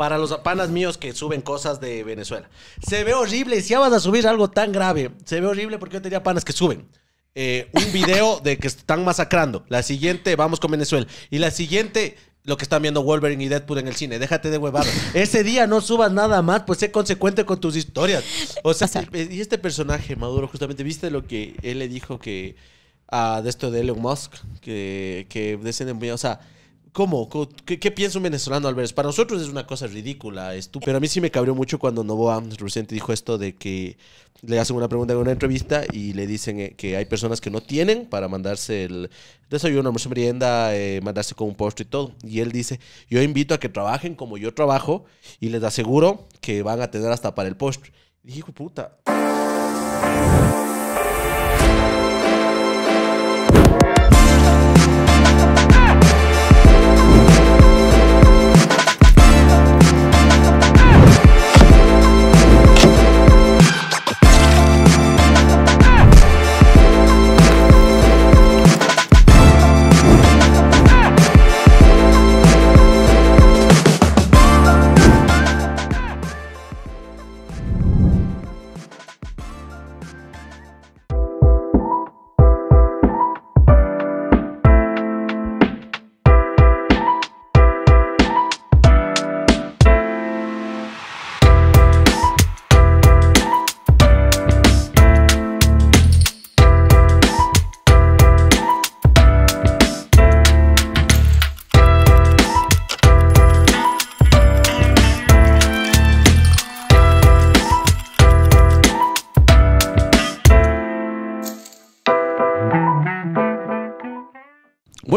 para los panas míos que suben cosas de Venezuela. Se ve horrible, si ya vas a subir algo tan grave, se ve horrible porque yo tenía panas que suben. Eh, un video de que están masacrando. La siguiente, vamos con Venezuela. Y la siguiente, lo que están viendo Wolverine y Deadpool en el cine. Déjate de huevar. Ese día no subas nada más, pues sé consecuente con tus historias. O sea, y este personaje, Maduro, justamente, ¿viste lo que él le dijo que a, ah, de esto de Elon Musk? Que, que de ese, o sea, ¿Cómo? ¿Qué, piensa un venezolano al Para nosotros es una cosa ridícula, estúpida. Pero a mí sí me cabrió mucho cuando Novoa reciente dijo esto de que le hacen una pregunta en una entrevista y le dicen eh, que hay personas que no tienen para mandarse el desayuno, almuerzo, merienda, eh, mandarse con un postre y todo. Y él dice, yo invito a que trabajen como yo trabajo y les aseguro que van a tener hasta para el postre. Y dije, puta.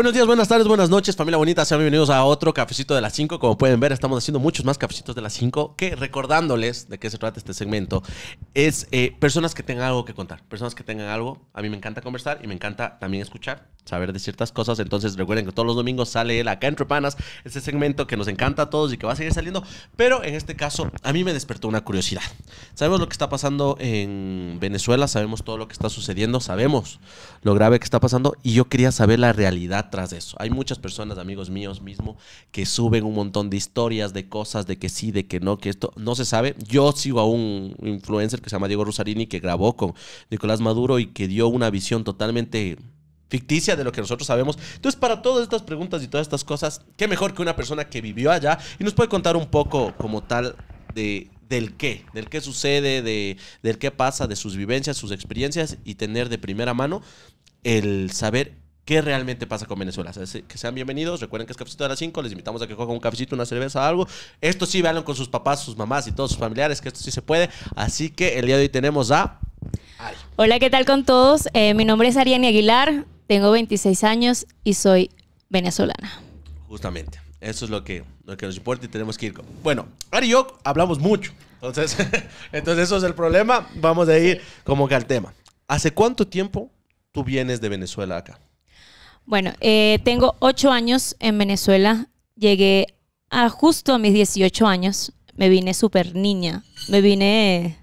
Buenos días, buenas tardes, buenas noches, familia bonita. Sean bienvenidos a otro cafecito de las 5. Como pueden ver, estamos haciendo muchos más cafecitos de las 5 que recordándoles de qué se trata este segmento. Es eh, personas que tengan algo que contar, personas que tengan algo. A mí me encanta conversar y me encanta también escuchar saber de ciertas cosas. Entonces recuerden que todos los domingos sale él acá entre panas Ese segmento que nos encanta a todos y que va a seguir saliendo. Pero en este caso a mí me despertó una curiosidad. Sabemos lo que está pasando en Venezuela, sabemos todo lo que está sucediendo, sabemos lo grave que está pasando y yo quería saber la realidad tras eso. Hay muchas personas, amigos míos mismo, que suben un montón de historias, de cosas, de que sí, de que no, que esto no se sabe. Yo sigo a un influencer que se llama Diego Rosarini que grabó con Nicolás Maduro y que dio una visión totalmente ficticia de lo que nosotros sabemos. Entonces, para todas estas preguntas y todas estas cosas, qué mejor que una persona que vivió allá y nos puede contar un poco como tal de, del qué, del qué sucede, de, del qué pasa, de sus vivencias, sus experiencias y tener de primera mano el saber qué realmente pasa con Venezuela. que sean bienvenidos, recuerden que es Cafecito de las 5, les invitamos a que cojan un cafecito, una cerveza, algo. Esto sí, véanlo con sus papás, sus mamás y todos sus familiares, que esto sí se puede. Así que el día de hoy tenemos a... Hola, ¿qué tal con todos? Eh, mi nombre es Ariane Aguilar, tengo 26 años y soy venezolana. Justamente. Eso es lo que, lo que nos importa y tenemos que ir con. Bueno, Ari y yo hablamos mucho. Entonces, entonces eso es el problema. Vamos a ir como que al tema. ¿Hace cuánto tiempo tú vienes de Venezuela acá? Bueno, eh, tengo ocho años en Venezuela. Llegué a justo a mis 18 años. Me vine súper niña. Me vine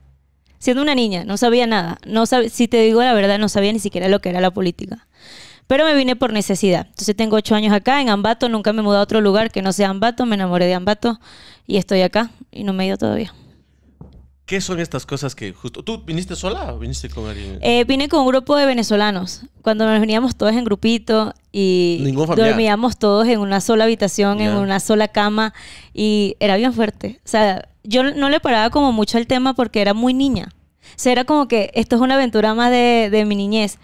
siendo una niña, no sabía nada. No sab si te digo la verdad, no sabía ni siquiera lo que era la política. Pero me vine por necesidad. Entonces tengo ocho años acá en Ambato, nunca me mudé a otro lugar que no sea Ambato, me enamoré de Ambato y estoy acá y no me he ido todavía. ¿Qué son estas cosas que justo... ¿Tú viniste sola o viniste con alguien? Eh, vine con un grupo de venezolanos. Cuando nos veníamos todos en grupito y dormíamos todos en una sola habitación, en una sola cama y era bien fuerte. O sea, yo no le paraba como mucho al tema porque era muy niña. O sea, era como que esto es una aventura más de, de mi niñez.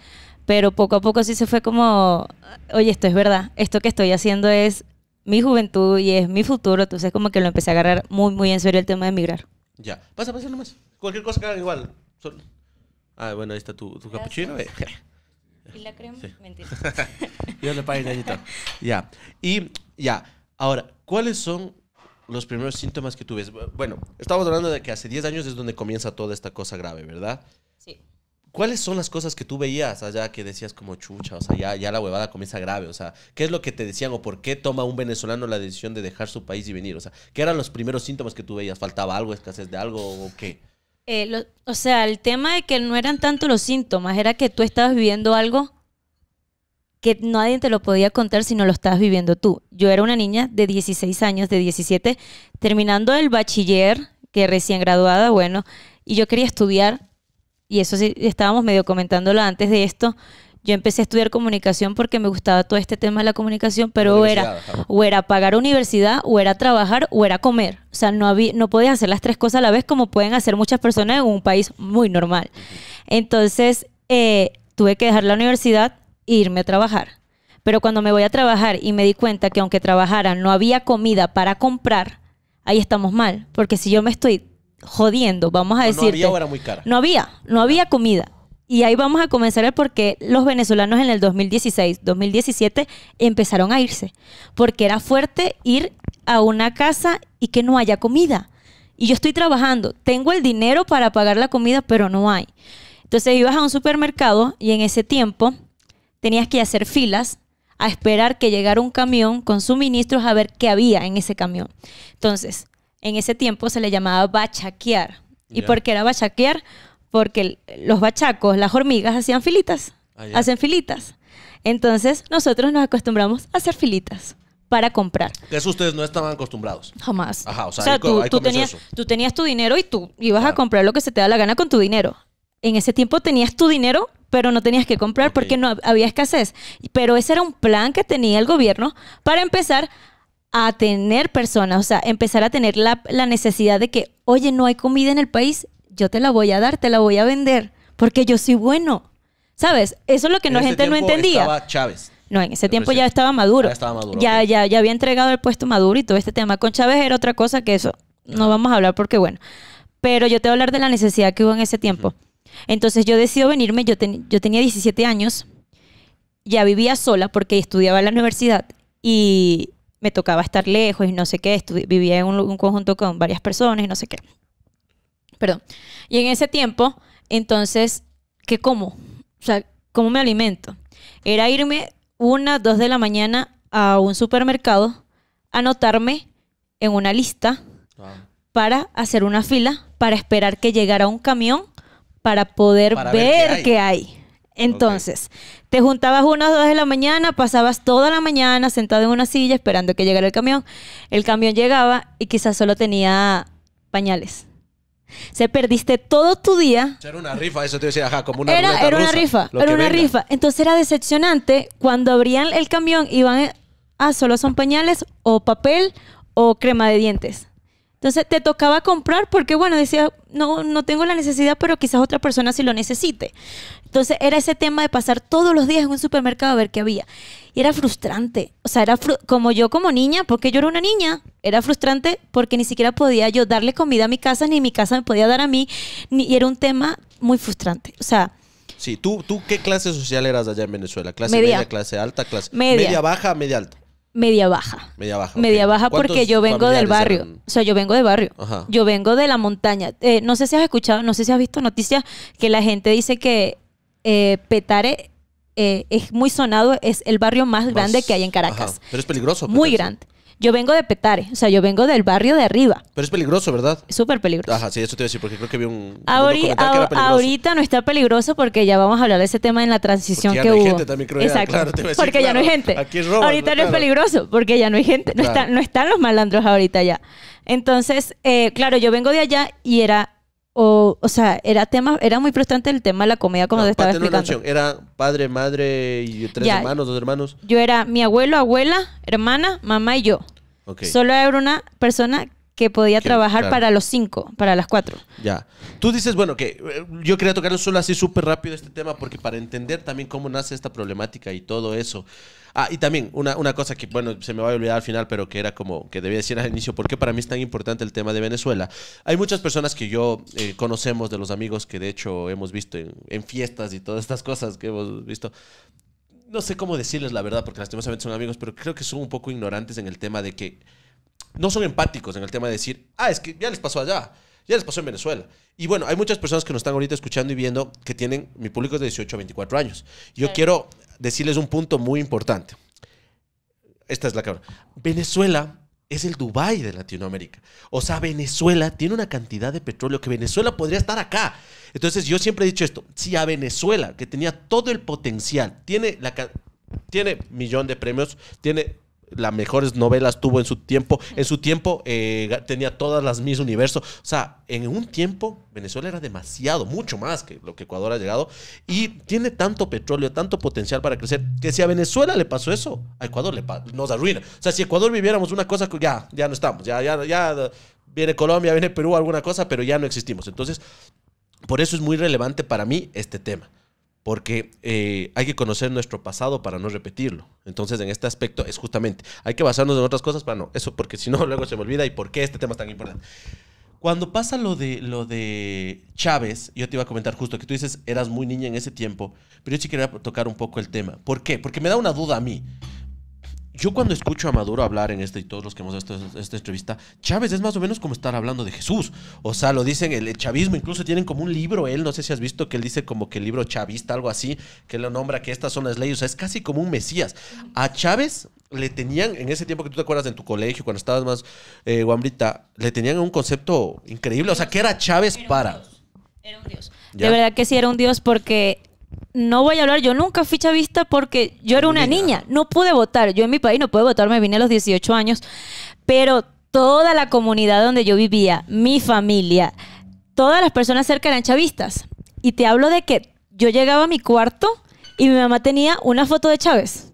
Pero poco a poco sí se fue como, oye, esto es verdad. Esto que estoy haciendo es mi juventud y es mi futuro. Entonces como que lo empecé a agarrar muy, muy en serio el tema de emigrar. Ya. Pasa, pasa nomás. Cualquier cosa que hagan igual. Ah, bueno, ahí está tu, tu capuchino. Eh. ¿Y la crema? Sí. Mentira. Dios le pague, gallita. Ya. Y ya. Ahora, ¿cuáles son los primeros síntomas que tú ves? Bueno, estamos hablando de que hace 10 años es donde comienza toda esta cosa grave, ¿verdad? ¿Cuáles son las cosas que tú veías allá que decías como chucha? O sea, ya, la huevada comienza grave. O sea, ¿qué es lo que te decían o por qué toma un venezolano la decisión de dejar su país y venir? O sea, ¿qué eran los primeros síntomas que tú veías? ¿Faltaba algo, escasez de algo o qué? Eh, o sea, el tema de que no eran tanto los síntomas, era que tú estabas viviendo algo que nadie te lo podía contar si no lo estabas viviendo tú. Yo era una niña de 16 años, de 17, terminando el bachiller, que recién graduada, bueno, y yo quería estudiar y eso sí, estábamos medio comentándolo antes de esto, yo empecé a estudiar comunicación porque me gustaba todo este tema de la comunicación, pero o era, o era pagar universidad, o era trabajar, o era comer. O sea, no, había, no podías hacer las tres cosas a la vez como pueden hacer muchas personas en un país muy normal. Entonces, eh, tuve que dejar la universidad e irme a trabajar. Pero cuando me voy a trabajar y me di cuenta que aunque trabajara no había comida para comprar, ahí estamos mal. Porque si yo me estoy jodiendo, vamos a decir. No había era muy cara. No había, no había comida. Y ahí vamos a comenzar el por qué los venezolanos en el 2016, 2017 empezaron a irse. Porque era fuerte ir a una casa y que no haya comida. Y yo estoy trabajando, tengo el dinero para pagar la comida, pero no hay. Entonces ibas a un supermercado y en ese tiempo tenías que hacer filas a esperar que llegara un camión con suministros a ver qué había en ese camión. Entonces, en ese tiempo se le llamaba bachaquear. ¿Y por qué era bachaquear? Porque los bachacos, las hormigas, hacían filitas. Ah, hacen filitas. Entonces nosotros nos acostumbramos a hacer filitas para comprar. Eso ustedes no estaban acostumbrados. Jamás. Ajá, o sea, tú, tenías, tu dinero y tú ibas a comprar lo que se te da la gana con tu dinero. En ese tiempo tenías tu dinero, pero no tenías que comprar porque no había escasez. Pero ese era un plan que tenía el gobierno para empezar a tener personas, o sea, empezar a tener la, necesidad de que, oye, no hay comida en el país, yo te la voy a dar, te la voy a vender, porque yo soy bueno. ¿Sabes? Eso es lo que la gente no entendía. No, en ese tiempo ya estaba Maduro. Ya estaba Maduro. Ya, ya, había entregado el puesto Maduro y todo este tema con Chávez era otra cosa que eso. No, vamos a hablar porque, bueno. Pero yo te voy a hablar de la necesidad que hubo en ese tiempo. Entonces yo decido venirme, yo, yo tenía 17 años, ya vivía sola porque estudiaba en la universidad y, me tocaba estar lejos y no sé qué, vivía en un, conjunto con varias personas y no sé qué. Perdón. Y en ese tiempo, entonces, ¿qué como? O sea, ¿cómo me alimento? Era irme una, dos de la mañana a un supermercado, anotarme en una lista para hacer una fila, para esperar que llegara un camión para poder ver, Qué hay. Entonces, te juntabas unas dos de la mañana, pasabas toda la mañana sentado en una silla esperando que llegara el camión. El camión llegaba y quizás solo tenía pañales. Se perdiste todo tu día. Era una rifa, eso te decía, ajá, como una Era, era una rifa, era una rifa. Entonces era decepcionante cuando abrían el camión y iban, ah, solo son pañales o papel o crema de dientes. Entonces te tocaba comprar porque, bueno, decía, no, no tengo la necesidad, pero quizás otra persona sí lo necesite. Entonces era ese tema de pasar todos los días en un supermercado a ver qué había. Y era frustrante. O sea, era como yo como niña, porque yo era una niña, era frustrante porque ni siquiera podía yo darle comida a mi casa, ni mi casa me podía dar a mí. y era un tema muy frustrante. O sea... Sí, ¿tú, tú qué clase social eras allá en Venezuela? ¿Clase media, clase alta, clase media baja, media alta? Media baja. Media baja. Media baja porque yo vengo del barrio. O sea, yo vengo del barrio. Yo vengo de la montaña. Eh, no sé si has escuchado, no sé si has visto noticias que la gente dice que eh, Petare eh, es muy sonado, es el barrio más, grande que hay en Caracas. Pero es peligroso. Muy grande. Yo vengo de Petare, o sea, yo vengo del barrio de arriba. Pero es peligroso, ¿verdad? Súper peligroso. Ajá, sí, eso te iba a decir, porque creo que había un. Ahorita, no está peligroso porque ya vamos a hablar de ese tema en la transición porque ya que no hubo. Hay gente, también creo Exacto. porque ya no hay gente. ahorita no es peligroso porque ya no hay gente. No, están, no están los malandros ahorita ya. Entonces, eh, claro, yo vengo de allá y era o, o sea, era tema, era muy frustrante el tema de la comida como no, te estaba explicando. Era padre, madre y tres hermanos, dos hermanos. Yo era mi abuelo, abuela, hermana, mamá y yo. Solo era una persona que podía trabajar para los cinco, para las cuatro. Ya. Tú dices, bueno, que eh, yo quería tocarlo solo así súper rápido este tema porque para entender también cómo nace esta problemática y todo eso. Ah, y también una, cosa que, bueno, se me va a olvidar al final, pero que era como que debía decir al inicio, ¿por qué para mí es tan importante el tema de Venezuela? Hay muchas personas que yo eh, conocemos de los amigos que de hecho hemos visto en, en fiestas y todas estas cosas que hemos visto, no sé cómo decirles la verdad, porque lastimosamente son amigos, pero creo que son un poco ignorantes en el tema de que no son empáticos en el tema de decir, ah, es que ya les pasó allá, ya les pasó en Venezuela. Y bueno, hay muchas personas que nos están ahorita escuchando y viendo que tienen, mi público es de 18 a 24 años. Yo quiero decirles un punto muy importante. Esta es la cabra. Venezuela es el Dubai de Latinoamérica. O sea, Venezuela tiene una cantidad de petróleo que Venezuela podría estar acá. Entonces, yo siempre he dicho esto, si a Venezuela, que tenía todo el potencial, tiene la tiene millón de premios, tiene las mejores novelas tuvo en su tiempo. En su tiempo eh, tenía todas las Mis universos, O sea, en un tiempo Venezuela era demasiado, mucho más que lo que Ecuador ha llegado. Y tiene tanto petróleo, tanto potencial para crecer, que si a Venezuela le pasó eso, a Ecuador le nos arruina. O sea, si Ecuador viviéramos una cosa, ya, ya no estamos. Ya, ya, ya viene Colombia, viene Perú, alguna cosa, pero ya no existimos. Entonces, por eso es muy relevante para mí este tema porque eh, hay que conocer nuestro pasado para no repetirlo. Entonces, en este aspecto es justamente, hay que basarnos en otras cosas para no, eso porque si no, luego se me olvida y por qué este tema es tan importante. Cuando pasa lo de, lo de Chávez, yo te iba a comentar justo que tú dices, eras muy niña en ese tiempo, pero yo sí quería tocar un poco el tema. ¿Por qué? Porque me da una duda a mí yo cuando escucho a Maduro hablar en este y todos los que hemos visto esta, entrevista, Chávez es más o menos como estar hablando de Jesús. O sea, lo dicen el chavismo, incluso tienen como un libro, él, no sé si has visto que él dice como que el libro chavista, algo así, que lo nombra que estas son las leyes, o sea, es casi como un Mesías. A Chávez le tenían, en ese tiempo que tú te acuerdas en tu colegio, cuando estabas más eh, guambrita, le tenían un concepto increíble, o sea, que era Chávez para... Era un dios. De verdad que sí era un dios porque no voy a hablar, yo nunca fui chavista porque yo era una niña, no pude votar, yo en mi país no pude votar, me vine a los 18 años, pero toda la comunidad donde yo vivía, mi familia, todas las personas cerca eran chavistas. Y te hablo de que yo llegaba a mi cuarto y mi mamá tenía una foto de Chávez.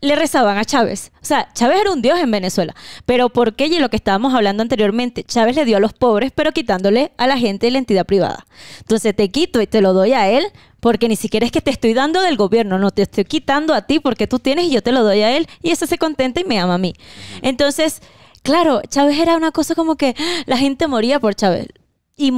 Le rezaban a Chávez. O sea, Chávez era un dios en Venezuela. Pero ¿por qué? Y lo que estábamos hablando anteriormente, Chávez le dio a los pobres, pero quitándole a la gente de la entidad privada. Entonces te quito y te lo doy a él, porque ni siquiera es que te estoy dando del gobierno, no, te estoy quitando a ti porque tú tienes y yo te lo doy a él y ese se contenta y me ama a mí. Entonces, claro, Chávez era una cosa como que ¡ah! la gente moría por Chávez. y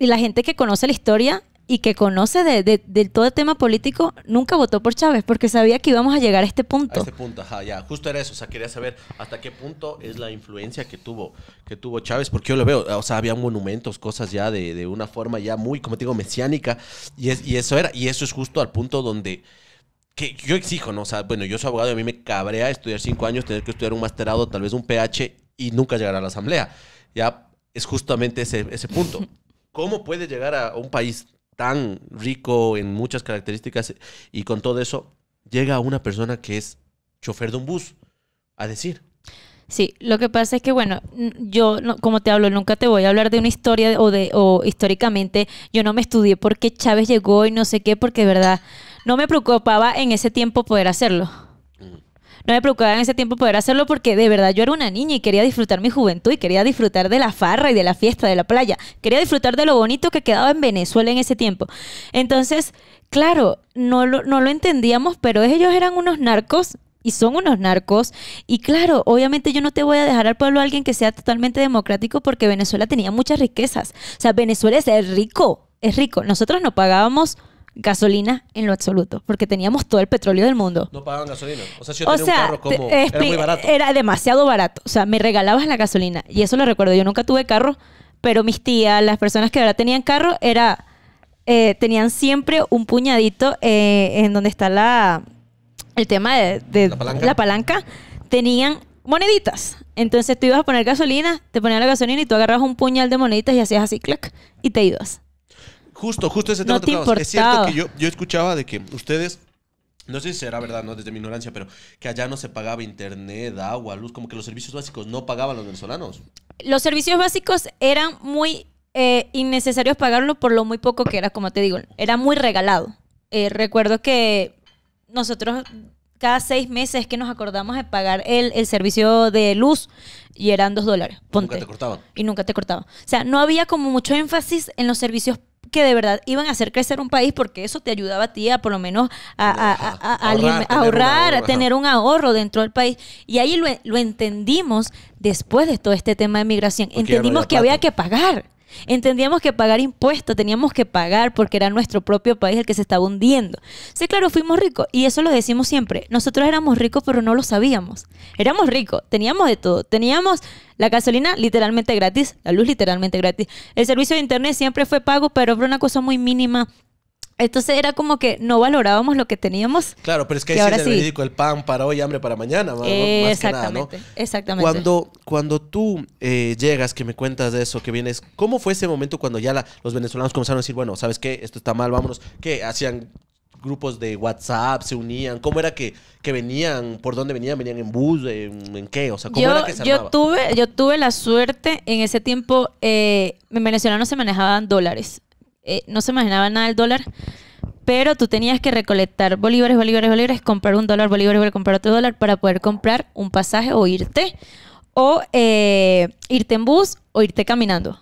la gente que conoce la historia y que conoce de, todo el tema político, nunca votó por Chávez porque sabía que íbamos a llegar a este punto. A este punto, ajá, ya, justo era eso, o sea, quería saber hasta qué punto es la influencia que tuvo, que tuvo Chávez, porque yo lo veo, o sea, había monumentos, cosas ya de, de una forma ya muy, como te digo, mesiánica, y, y eso era, y eso es justo al punto donde que yo exijo, ¿no? O sea, bueno, yo soy abogado y a mí me cabrea estudiar cinco años, tener que estudiar un masterado, tal vez un PH y nunca llegar a la asamblea. Ya es justamente ese, ese punto. ¿Cómo puede llegar a un país tan rico en muchas características y con todo eso, llega una persona que es chofer de un bus a decir. Sí, lo que pasa es que, bueno, yo, como te hablo, nunca te voy a hablar de una historia o de históricamente, yo no me estudié porque Chávez llegó y no sé qué, porque de verdad no me preocupaba en ese tiempo poder hacerlo no me preocupaba en ese tiempo poder hacerlo porque de verdad yo era una niña y quería disfrutar mi juventud y quería disfrutar de la farra y de la fiesta, de la playa. Quería disfrutar de lo bonito que quedaba en Venezuela en ese tiempo. Entonces, claro, no lo, no lo entendíamos, pero ellos eran unos narcos y son unos narcos. Y claro, obviamente yo no te voy a dejar al pueblo a alguien que sea totalmente democrático porque Venezuela tenía muchas riquezas. O sea, Venezuela es rico, es rico. Nosotros no pagábamos gasolina en lo absoluto, porque teníamos todo el petróleo del mundo. No pagaban gasolina. O sea, si yo un carro eh, Era muy barato. Era demasiado barato. O sea, me regalabas la gasolina. Y eso lo recuerdo. Yo nunca tuve carro, pero mis tías, las personas que ahora tenían carro, era... Eh, tenían siempre un puñadito eh, en donde está la... El tema de, la, palanca. Tenían moneditas. Entonces tú ibas a poner gasolina, te ponían la gasolina y tú agarrabas un puñal de moneditas y hacías así, clac, y te ibas. Justo, justo ese tema no Es cierto que yo, escuchaba de que ustedes no sé si será verdad, no desde mi ignorancia, pero que allá no se pagaba internet, agua, luz, como que los servicios básicos no pagaban los venezolanos. Los servicios básicos eran muy eh, innecesarios pagarlo por lo muy poco que era, como te digo, era muy regalado. Eh, recuerdo que nosotros cada seis meses que nos acordamos de pagar el, servicio de luz y eran dos dólares. Ponte. Nunca te cortaban. Y nunca te cortaban. O sea, no había como mucho énfasis en los servicios que de verdad iban a hacer crecer un país porque eso te ayudaba a ti a por lo menos a, ahorrar, a, tener un ahorro dentro del país. Y ahí lo, entendimos después de todo este tema de migración. entendimos que había que pagar. Entendíamos que pagar impuestos, teníamos que pagar porque era nuestro propio país el que se estaba hundiendo. Sí, claro, fuimos ricos y eso lo decimos siempre. Nosotros éramos ricos pero no lo sabíamos. Éramos ricos, teníamos de todo. Teníamos la gasolina literalmente gratis, la luz literalmente gratis. El servicio de internet siempre fue pago pero fue una cosa muy mínima entonces era como que no valorábamos lo que teníamos. Claro, pero es que, ahí ahora el el pan para hoy, hambre para mañana, exactamente, Exactamente. Cuando, cuando tú eh, llegas, que me cuentas de eso, que vienes, ¿cómo fue ese momento cuando ya los venezolanos comenzaron a decir, bueno, ¿sabes qué? Esto está mal, vámonos. ¿Qué? Hacían grupos de WhatsApp, se unían? ¿Cómo era que, que venían? ¿Por dónde venían? ¿Venían en bus? ¿En, qué? O sea, ¿cómo era que se yo tuve, yo tuve la suerte, en ese tiempo, eh, en Venezuela se manejaban dólares. Eh, no se imaginaba nada el dólar, pero tú tenías que recolectar bolívares, bolívares, bolívares, comprar un dólar, bolívares, comprar otro dólar para poder comprar un pasaje o irte, o eh, irte en bus o irte caminando.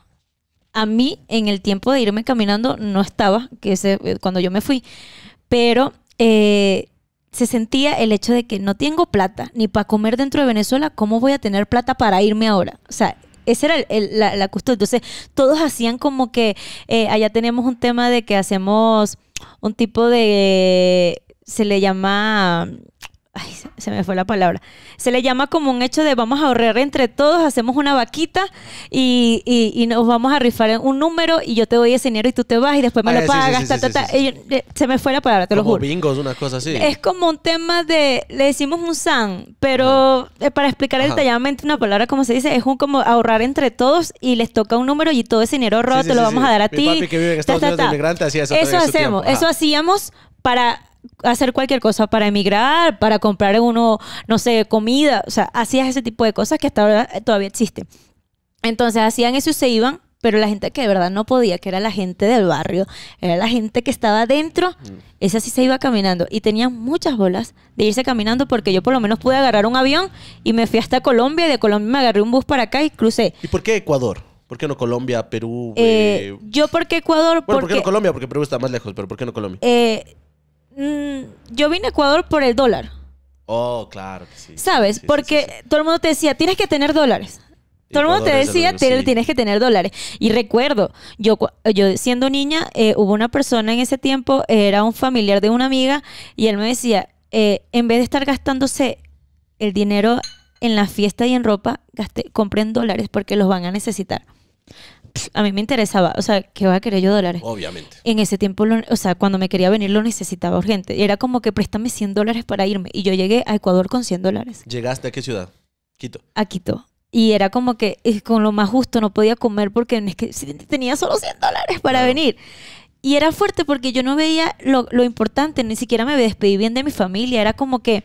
A mí en el tiempo de irme caminando no estaba, que ese, eh, cuando yo me fui, pero... se sentía el hecho de que no tengo plata ni para comer dentro de Venezuela, ¿cómo voy a tener plata para irme ahora? O sea, esa era la, la custodia. Entonces, todos hacían como que eh, allá tenemos un tema de que hacemos un tipo de. Se le llama Ay, se me fue la palabra. Se le llama como un hecho de vamos a ahorrar entre todos, hacemos una vaquita y, nos vamos a rifar un número y yo te doy ese dinero y tú te vas y después me lo pagas. se me fue la palabra, te lo juro. bingos, una cosa así. Es como un tema de, le decimos un san, pero eh, para explicar detalladamente una palabra como se dice, es un como ahorrar entre todos y les toca un número y todo ese dinero roto te lo vamos a dar a ti. que vive en de eso. Eso hacemos, eso hacíamos para hacer cualquier cosa para emigrar, para comprar uno, no sé, comida. O sea, hacías ese tipo de cosas que hasta ahora todavía existen. Entonces hacían eso y se iban, pero la gente que de verdad no podía, que era la gente del barrio, era la gente que estaba dentro, mm. esa sí se iba caminando. Y tenían muchas bolas de irse caminando porque yo por lo menos pude agarrar un avión y me fui hasta Colombia y de Colombia me agarré un bus para acá y crucé. ¿Y por qué Ecuador? ¿Por qué no Colombia, Perú? Eh, eh? Yo, ¿por Yo porque Ecuador... porque... ¿por qué no Colombia? Porque Perú está más lejos, pero ¿por qué no Colombia? Eh, Mm, yo vine a Ecuador por el dólar. Oh, claro que sí. ¿Sabes? Porque todo el mundo te decía, tienes que tener dólares. Todo el mundo te decía, tienes, que tener dólares. Y recuerdo, yo, yo siendo niña, eh, hubo una persona en ese tiempo, era un familiar de una amiga, y él me decía, eh, en vez de estar gastándose el dinero en la fiesta y en ropa, compren dólares porque los van a necesitar a mí me interesaba, o sea, que voy a querer yo dólares? Obviamente. En ese tiempo, o sea, cuando me quería venir lo necesitaba urgente. Era como que préstame 100 dólares para irme. Y yo llegué a Ecuador con 100 dólares. ¿Llegaste a qué ciudad? Quito. A Quito. Y era como que eh, con lo más justo no podía comer porque tenía solo 100 dólares para venir. Y era fuerte porque yo no veía lo importante, ni siquiera me despedí bien de mi familia. Era como que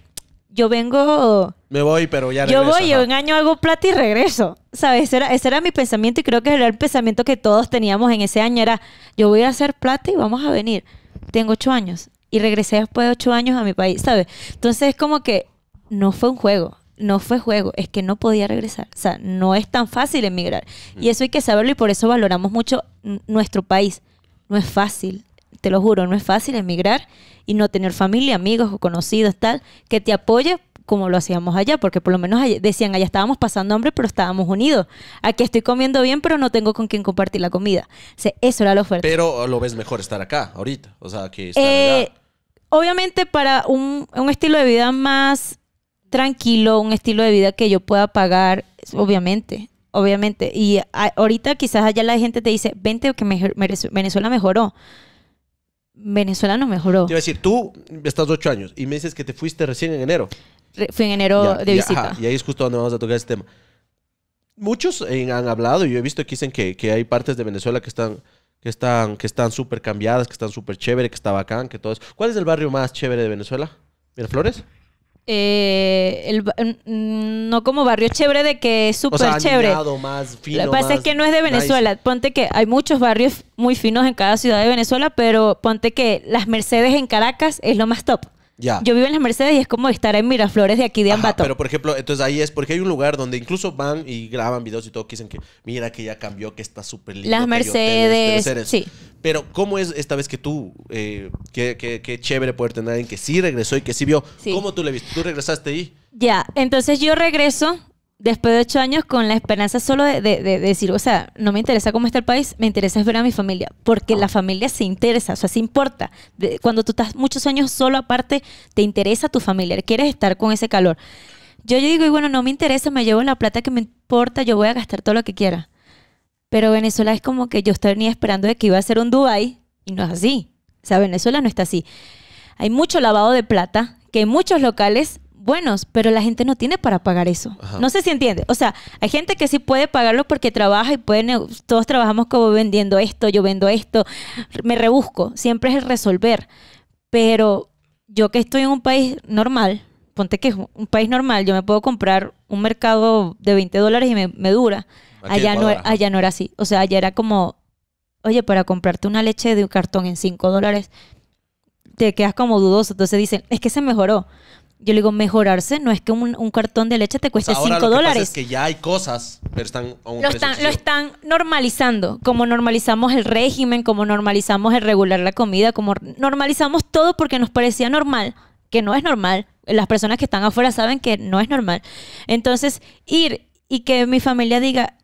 yo vengo... Me voy, pero ya regreso, Yo voy, yo en año hago plata y regreso. ¿Sabes? Ese era, era mi pensamiento y creo que era el pensamiento que todos teníamos en ese año. Era, yo voy a hacer plata y vamos a venir. Tengo ocho años. Y regresé después de ocho años a mi país, ¿sabes? Entonces es como que no fue un juego. No fue juego, es que no podía regresar. O sea, no es tan fácil emigrar. Mm. Y eso hay que saberlo y por eso valoramos mucho nuestro país. No es fácil, te lo juro, no es fácil emigrar y no tener familia, amigos o conocidos, tal, que te apoye como lo hacíamos allá, porque por lo menos decían, allá estábamos pasando hambre, pero estábamos unidos. Aquí estoy comiendo bien, pero no tengo con quién compartir la comida. eso era lo fuerte. Pero lo ves mejor estar acá, ahorita. O sea, que eh, Obviamente para un, un estilo de vida más tranquilo, un estilo de vida que yo pueda pagar, obviamente obviamente. Y ahorita quizás allá la gente te dice, vente que Venezuela mejoró. Venezuela no mejoró. Te iba a decir, tú estás ocho años y me dices que te fuiste recién en enero. fui en enero de visita. y ahí es justo donde vamos a tocar este tema. Muchos eh, han hablado, y yo he visto que dicen que, que, hay partes de Venezuela que están que están que están súper cambiadas, que están súper chévere, que está bacán, que todo eso. ¿Cuál es el barrio más chévere de Venezuela? ¿Miraflores? Flores? Eh, no como barrio chévere de que es súper chévere. Lo que pasa es que no es de Venezuela. Ponte que hay muchos barrios muy finos en cada ciudad de Venezuela, pero ponte que las Mercedes en Caracas es lo más top. Yo vivo en las Mercedes y es como estar en Miraflores de aquí de Ambato. pero por ejemplo, entonces ahí es porque hay un lugar donde incluso van y graban videos y todo que dicen que mira que ya cambió, que está súper lindo. Las Mercedes. sí. Pero ¿cómo es esta vez que tú, eh, qué, chévere poder tener alguien que sí regresó y que sí vio? ¿Cómo tú le viste? ¿Tú regresaste ahí? Ya, entonces yo regreso después de ocho años con la esperanza solo de, decir, o sea, no me interesa cómo está el país, me interesa ver a mi familia, porque la ah. familia se interesa, o sea, se importa. cuando tú estás muchos años solo aparte, te interesa tu familia, quieres estar con ese calor. Yo, yo digo, y bueno, no me interesa, me llevo la plata que me importa, yo voy a gastar todo lo que quiera. Pero Venezuela es como que yo ni esperando de que iba a ser un Dubai y no es así. O sea, Venezuela no está así. Hay mucho lavado de plata que en muchos locales buenos, pero la gente no tiene para pagar eso. No sé si entiende. O sea, hay gente que sí puede pagarlo porque trabaja y pueden todos trabajamos como vendiendo esto, yo vendo esto, me rebusco, siempre es el resolver. Pero yo que estoy en un país normal, ponte que es un país normal, yo me puedo comprar un mercado de 20 dólares y me, dura. allá no, allá no era así. O sea, allá era como, oye, para comprarte una leche de un cartón en 5 dólares, te quedas como dudoso. Entonces dicen, es que se mejoró. Yo le digo, mejorarse no es que un, cartón de leche te cueste 5 ahora sea, dólares. Pasa es que ya hay cosas, pero están lo están, lo están normalizando, como normalizamos el régimen, como normalizamos el regular la comida, como normalizamos todo porque nos parecía normal, que no es normal. Las personas que están afuera saben que no es normal. Entonces, ir y que mi familia diga,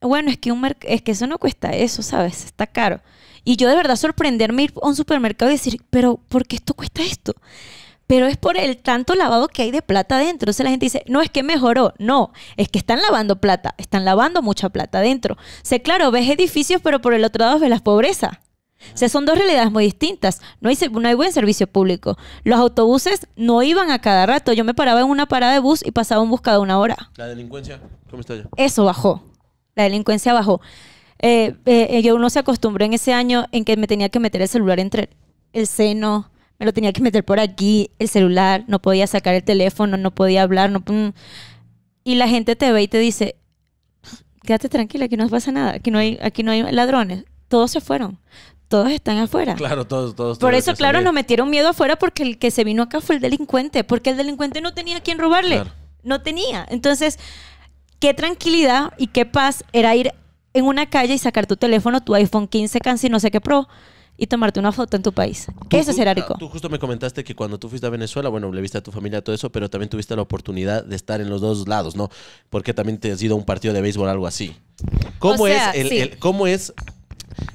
bueno, es que, un es que eso no cuesta eso, ¿sabes? Está caro. Y yo de verdad sorprenderme ir a un supermercado y decir, pero ¿por qué esto cuesta esto? pero es por el tanto lavado que hay de plata dentro. sea, la gente dice, no es que mejoró, no, es que están lavando plata, están lavando mucha plata dentro. O sea, claro, ves edificios, pero por el otro lado ves la pobreza. O sea, son dos realidades muy distintas. No hay, buen servicio público. Los autobuses no iban a cada rato. Yo me paraba en una parada de bus y pasaba un bus cada una hora. ¿La delincuencia? ¿Cómo está ya? Eso bajó. La delincuencia bajó. Eh, eh, eh, yo no se acostumbró en ese año en que me tenía que meter el celular entre el seno, me lo tenía que meter por aquí, el celular, no podía sacar el teléfono, no podía hablar, no... Mm. Y la gente te ve y te dice, quédate tranquila, aquí no pasa nada, aquí no hay, aquí no hay ladrones. Todos se fueron, todos están afuera. Claro, todos, todos. Por eso, claro, nos metieron miedo afuera porque el que se vino acá fue el delincuente, porque el delincuente no tenía a quien robarle, no tenía. Entonces, qué tranquilidad y qué paz era ir en una calle y sacar tu teléfono, tu iPhone 15, casi no sé qué Pro y tomarte una foto en tu país. eso será rico. Tú justo me comentaste que cuando tú fuiste a Venezuela, bueno, le viste a tu familia todo eso, pero también tuviste la oportunidad de estar en los dos lados, ¿no? Porque también te has ido a un partido de béisbol o algo así. ¿Cómo es el, cómo es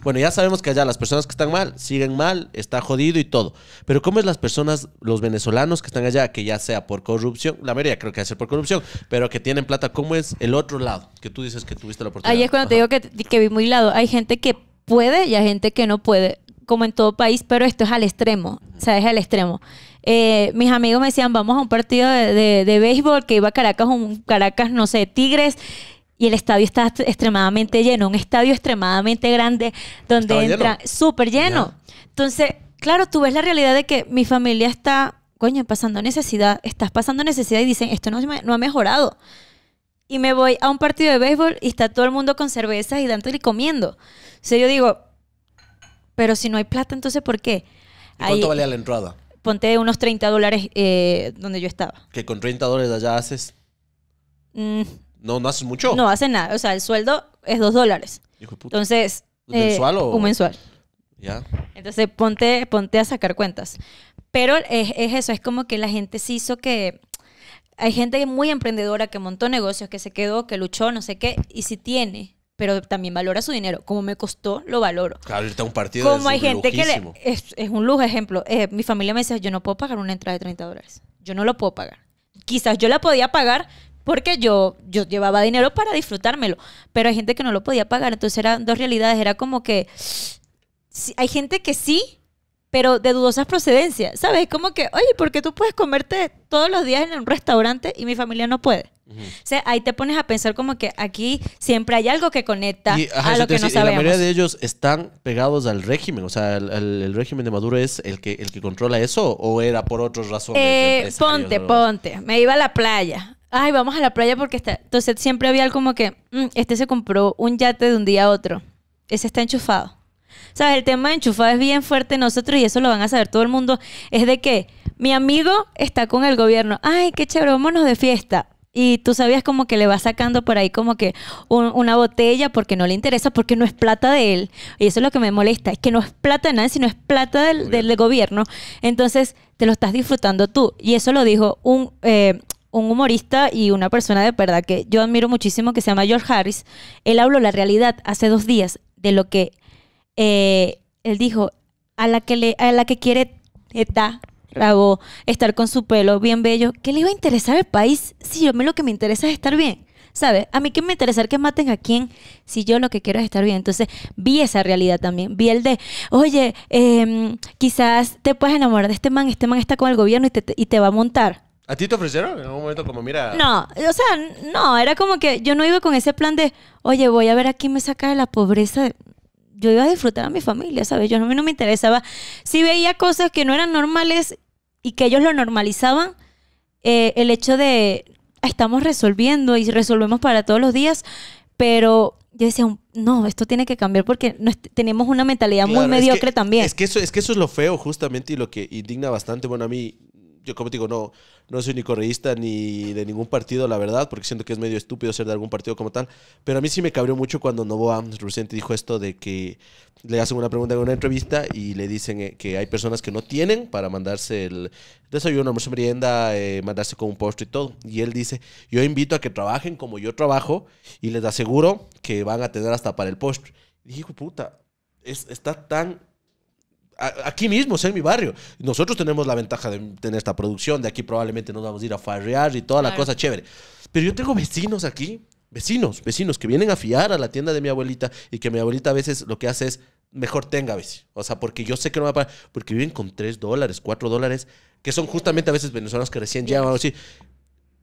bueno, ya sabemos que allá las personas que están mal siguen mal, está jodido y todo. Pero ¿cómo es las personas, los venezolanos que están allá, que ya sea por corrupción, la mayoría creo que va a por corrupción, pero que tienen plata, ¿cómo es el otro lado? Que tú dices que tuviste la oportunidad. Ahí es cuando te digo que, que vi muy lado. Hay gente que puede y hay gente que no puede como en todo país, pero esto es al extremo, o sea, es al extremo. Eh, mis amigos me decían, vamos a un partido de, de, béisbol que iba a Caracas, un Caracas, no sé, Tigres, y el estadio está extremadamente lleno, un estadio extremadamente grande donde entra súper lleno. Entonces, claro, tú ves la realidad de que mi familia está, coño, pasando necesidad, estás pasando necesidad y dicen, esto no, no ha mejorado. Y me voy a un partido de béisbol y está todo el mundo con cervezas y dándole y comiendo. O sea, yo digo, pero si no hay plata, entonces ¿por qué? ¿Y ¿Cuánto valía la entrada? Ponte unos 30 dólares eh, donde yo estaba. ¿Que con 30 dólares allá haces? Mm. No, no haces mucho. No haces nada. O sea, el sueldo es 2 dólares. Entonces. ¿Un eh, mensual o? Un mensual. Ya. Entonces ponte, ponte a sacar cuentas. Pero es eso, es como que la gente se hizo que hay gente muy emprendedora que montó negocios, que se quedó, que luchó, no sé qué, y si tiene pero también valora su dinero. Como me costó, lo valoro. Claro, un partido Como hay gente que Es, un lujo, ejemplo. Eh, mi familia me dice: Yo no puedo pagar una entrada de 30 dólares. Yo no lo puedo pagar. Quizás yo la podía pagar porque yo, yo llevaba dinero para disfrutármelo, pero hay gente que no lo podía pagar. Entonces eran dos realidades. Era como que. hay gente que sí, pero de dudosas procedencias, ¿sabes? Como que, oye, ¿por qué tú puedes comerte todos los días en un restaurante y mi familia no puede? O sea, ahí te pones a pensar como que aquí siempre hay algo que conecta a lo que no sabemos. La mayoría de ellos están pegados al régimen, o sea, el, régimen de Maduro es el que el que controla eso o era por otras razones. Eh, ponte, ponte. Me iba a la playa. Ay, vamos a la playa porque está. Entonces siempre había algo como que mm, este se compró un yate de un día a otro. Ese está enchufado. sea El tema de enchufado es bien fuerte nosotros y eso lo van a saber todo el mundo. Es de que mi amigo está con el gobierno. Ay, qué chévere, vámonos de fiesta. Y tú sabías como que le va sacando por ahí como que una botella porque no le interesa, porque no es plata de él. Y eso es lo que me molesta, es que no es plata de nadie, sino es plata del, gobierno. Entonces, te lo estás disfrutando tú. Y eso lo dijo un, eh, un humorista y una persona de verdad que yo admiro muchísimo, que se llama George Harris. Él habló la realidad hace dos días de lo que eh, él dijo, a la que, le, a la que quiere, está eh, estar con su pelo bien bello. ¿Qué le iba a interesar al país si yo me lo que me interesa es estar bien? ¿Sabes? A mí qué me interesa que maten a quién si yo lo que quiero es estar bien. Entonces vi esa realidad también. Vi el de, oye, em, quizás te puedes enamorar de este man, este man está con el gobierno y te, y te va a montar. ¿A ti te ofrecieron en algún momento como, mira... No, o sea, no, era como que yo no iba con ese plan de, oye, voy a ver a quién me saca de la pobreza yo iba a disfrutar a mi familia, ¿sabes? Yo no, no me interesaba. Si veía cosas que no eran normales, y que ellos lo normalizaban, eh, el hecho de ah, estamos resolviendo y resolvemos para todos los días, pero yo decía, no, esto tiene que cambiar porque tenemos una mentalidad muy mediocre también. Es que, eso, es que eso es lo feo justamente y lo que indigna bastante, bueno, a mí yo como te digo, no, no soy ni correísta ni de ningún partido, la verdad, porque siento que es medio estúpido ser de algún partido como tal. Pero a mí sí me cabrió mucho cuando Novoa presidente, dijo esto de que le hacen una pregunta en una entrevista y le dicen eh, que hay personas que no tienen para mandarse el desayuno, almuerzo, merienda, eh, mandarse con un postre y todo. Y él dice, yo invito a que trabajen como yo trabajo y les aseguro que van a tener hasta para el postre. Y dije, puta, es, está tan aquí mismo, o en mi barrio. Nosotros tenemos la ventaja de tener esta producción, de aquí probablemente nos vamos a ir a farrear y toda la cosa chévere. Pero yo tengo vecinos aquí, vecinos, vecinos que vienen a fiar a la tienda de mi abuelita y que mi abuelita a veces lo que hace es, mejor tenga, veces. O sea, porque yo sé que no va a pagar, porque viven con tres dólares, cuatro dólares, que son justamente a veces venezolanos que recién llegan o así.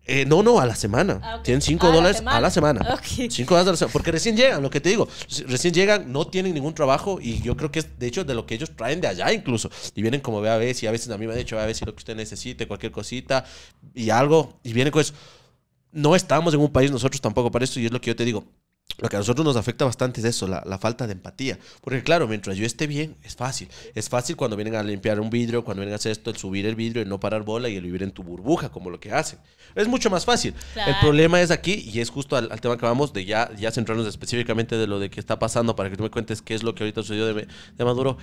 Eh, no, no, a la semana. Ah, tienen 5 ah, dólares a la semana. 5 dólares a la Porque recién llegan, lo que te digo. Recién llegan, no tienen ningún trabajo y yo creo que es, de hecho, de lo que ellos traen de allá incluso. Y vienen como ve a ver si a veces a mí me han dicho, a ver si lo que usted necesite, cualquier cosita y algo. Y vienen con eso. No estamos en un país nosotros tampoco para esto y es lo que yo te digo lo que a nosotros nos afecta bastante es eso, la, falta de empatía. Porque claro, mientras yo esté bien, es fácil. Es fácil cuando vienen a limpiar un vidrio, cuando vienen a hacer esto, el subir el vidrio, el no parar bola y el vivir en tu burbuja, como lo que hacen. Es mucho más fácil. El problema es aquí, y es justo al, tema que vamos, de ya, ya centrarnos específicamente de lo de que está pasando, para que tú me cuentes qué es lo que ahorita sucedió de, de Maduro,